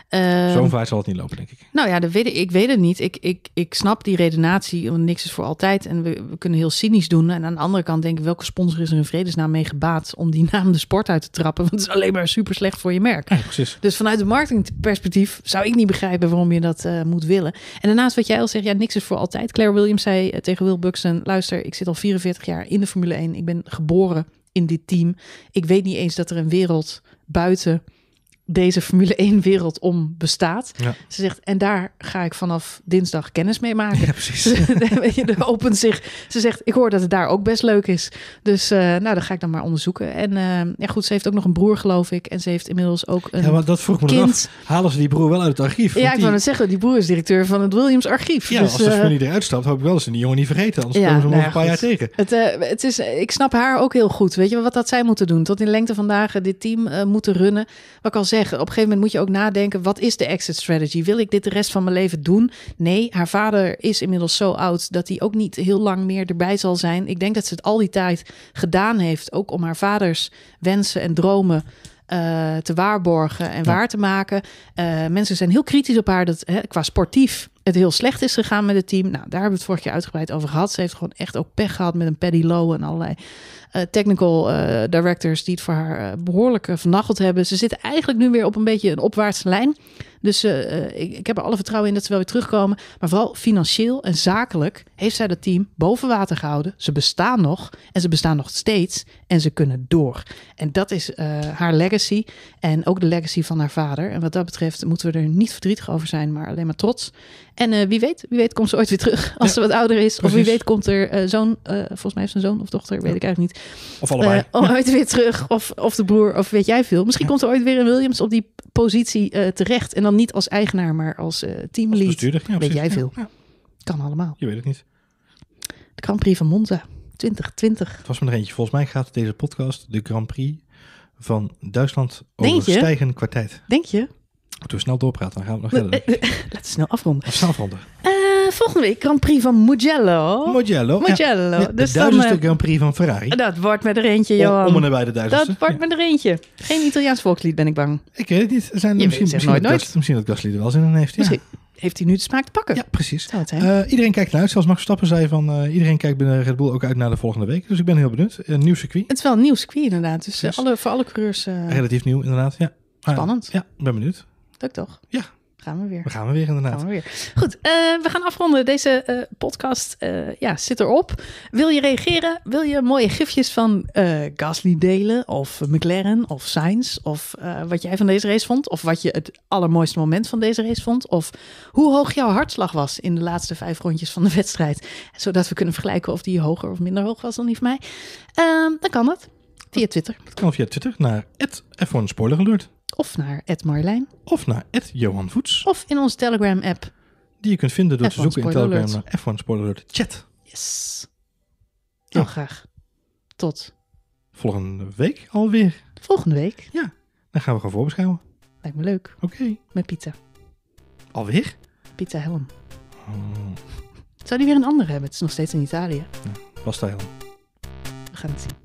Zo'n ehm, vaart zal het niet lopen, denk ik. Nou ja, ik, weet het niet. Ik, ik, ik snap die redenatie, want niks is voor altijd. En we, kunnen heel cynisch doen. En aan de andere kant denk ik, welke sponsor is er in vredesnaam mee gebaat... om die naam de sport uit te trappen? Want het is alleen maar super slecht voor je merk. precies. Dus vanuit het marketingperspectief zou ik niet begrijpen... waarom je dat eh, moet willen. En daarnaast wat jij al zegt, ja, niks is voor altijd. Claire Williams zei eh, tegen Will Buxton... luister, ik zit al 44 jaar in de Formule 1. Ik ben geboren in dit team. Ik weet niet eens dat er een wereld buiten deze Formule 1 <laughs> wereld om bestaat. Ze zegt, en daar ga ik vanaf dinsdag kennis mee maken. Ja, precies. Ze, <laughs> opent zich. Ze zegt, ik hoor dat het daar ook best leuk is. Dus eh, nou, dan ga ik dan maar onderzoeken. En eh, ja, goed, ze heeft ook nog een broer, geloof ik. En ze heeft inmiddels ook een Ja, maar dat vroeg me af. Halen ze die broer wel uit het archief? Ja, ik wou het zeggen, die broer is directeur van het Williams archief. Ja, dus, als de uh, eruit stapt, hoop ik wel dat ze die jongen niet vergeten. Anders ja, komen ze nog een paar jaar tegen. Het, het is, ik snap haar ook heel goed. Weet je wat dat zij moeten doen? Tot in lengte vandaag dit team moeten runnen. Wat ik al op een gegeven moment moet je ook nadenken: wat is de exit strategy? Wil ik dit de rest van mijn leven doen? Nee, haar vader is inmiddels zo oud dat hij ook niet heel lang meer erbij zal zijn. Ik denk dat ze het al die tijd gedaan heeft, ook om haar vaders wensen en dromen. Eh, te waarborgen en waar te maken. Eh, mensen zijn heel kritisch op haar dat, hè, qua sportief het heel slecht is gegaan met het team. Nou, daar hebben we het vorig uitgebreid over gehad. Ze heeft gewoon echt ook pech gehad met een Paddy Lowe en allerlei eh, technical eh, directors die het voor haar uh, behoorlijk vernacheld hebben. Ze zitten eigenlijk nu weer op een beetje een opwaartse lijn. Dus ik, ik, heb er alle vertrouwen in dat ze wel weer terugkomen. Maar vooral financieel en zakelijk heeft zij dat team boven water gehouden. Ze bestaan nog en ze bestaan nog steeds en ze kunnen door. En dat is haar legacy en ook de legacy van haar vader. En wat dat betreft moeten we er niet verdrietig over zijn, maar alleen maar trots. En eh, wie weet, wie weet komt ze ooit weer terug als ze wat ouder is. Of wie weet komt er uh, eh, zoon, eh, volgens mij heeft ze een zoon of dochter, weet ik eigenlijk niet. Of allebei. ooit weer terug, of, of de broer, of weet jij veel. Misschien komt er ooit weer een Williams op die positie terecht. En dan niet als eigenaar, maar als teamlead. Als weet jij veel. Kan allemaal. Je weet het niet. De Grand Prix van Monza 2020. Het was maar er eentje. Volgens mij gaat deze podcast de Grand Prix van Duitsland over stijgen kwartijd. Denk je? Moeten we snel doorpraten, dan gaan we nog verder. <laughs> Laten we snel afronden. Eh, volgende week Grand Prix van Mugello. Mugello. Mugello. de dus duizendste dan, eh, Grand Prix van Ferrari. Dat wordt met er eentje, Johan. Om, om en bij de duizendste. Dat wordt met er eentje. Geen Italiaans volkslied, ben ik bang. Ik weet het niet. Zijn er misschien, misschien, nooit, dat, nooit. misschien dat Gasly er wel zin in heeft. Ja. Misschien heeft hij nu de smaak te pakken. Ja, precies. Uh, iedereen kijkt naar uit. Zelfs Max Stappen zei van iedereen kijkt binnen Red Bull ook uit naar de volgende week. Dus ik ben heel benieuwd. Een nieuw circuit. Het is wel een nieuw circuit inderdaad. Dus, dus alle, voor alle coureurs... Relatief nieuw inderdaad, ja. Ah, Spannend. ja, ben benieuwd. Leuk toch? Ja. Gaan we weer. We gaan we weer inderdaad. Gaan we weer. Goed, eh, we gaan afronden. Deze eh, podcast eh, ja, zit erop. Wil je reageren? Wil je mooie gifjes van Gasly delen? Of McLaren? Of Sainz? Of wat jij van deze race vond? Of wat je het allermooiste moment van deze race vond? Of hoe hoog jouw hartslag was in de laatste vijf rondjes van de wedstrijd? Zodat we kunnen vergelijken of die hoger of minder hoog was dan die van mij. Ehm, dan kan dat. Via Twitter. Dat kan via Twitter naar F1 Spoiler Alert. Of naar Ed Marlijn. Of naar Ed Johan Voets. Of in onze Telegram-app. Die je kunt vinden door te zoeken in Telegram naar F1 Spoiler Chat. Yes. Heel graag. Tot. Volgende week alweer. Volgende week? Ja. Dan gaan we gewoon voorbeschouwen. Lijkt me leuk. Oké. Met pizza Alweer? pizza Helm. Hmm. Zou die weer een andere hebben? Het is nog steeds in Italië. Ja, pasta Helm. We gaan het zien.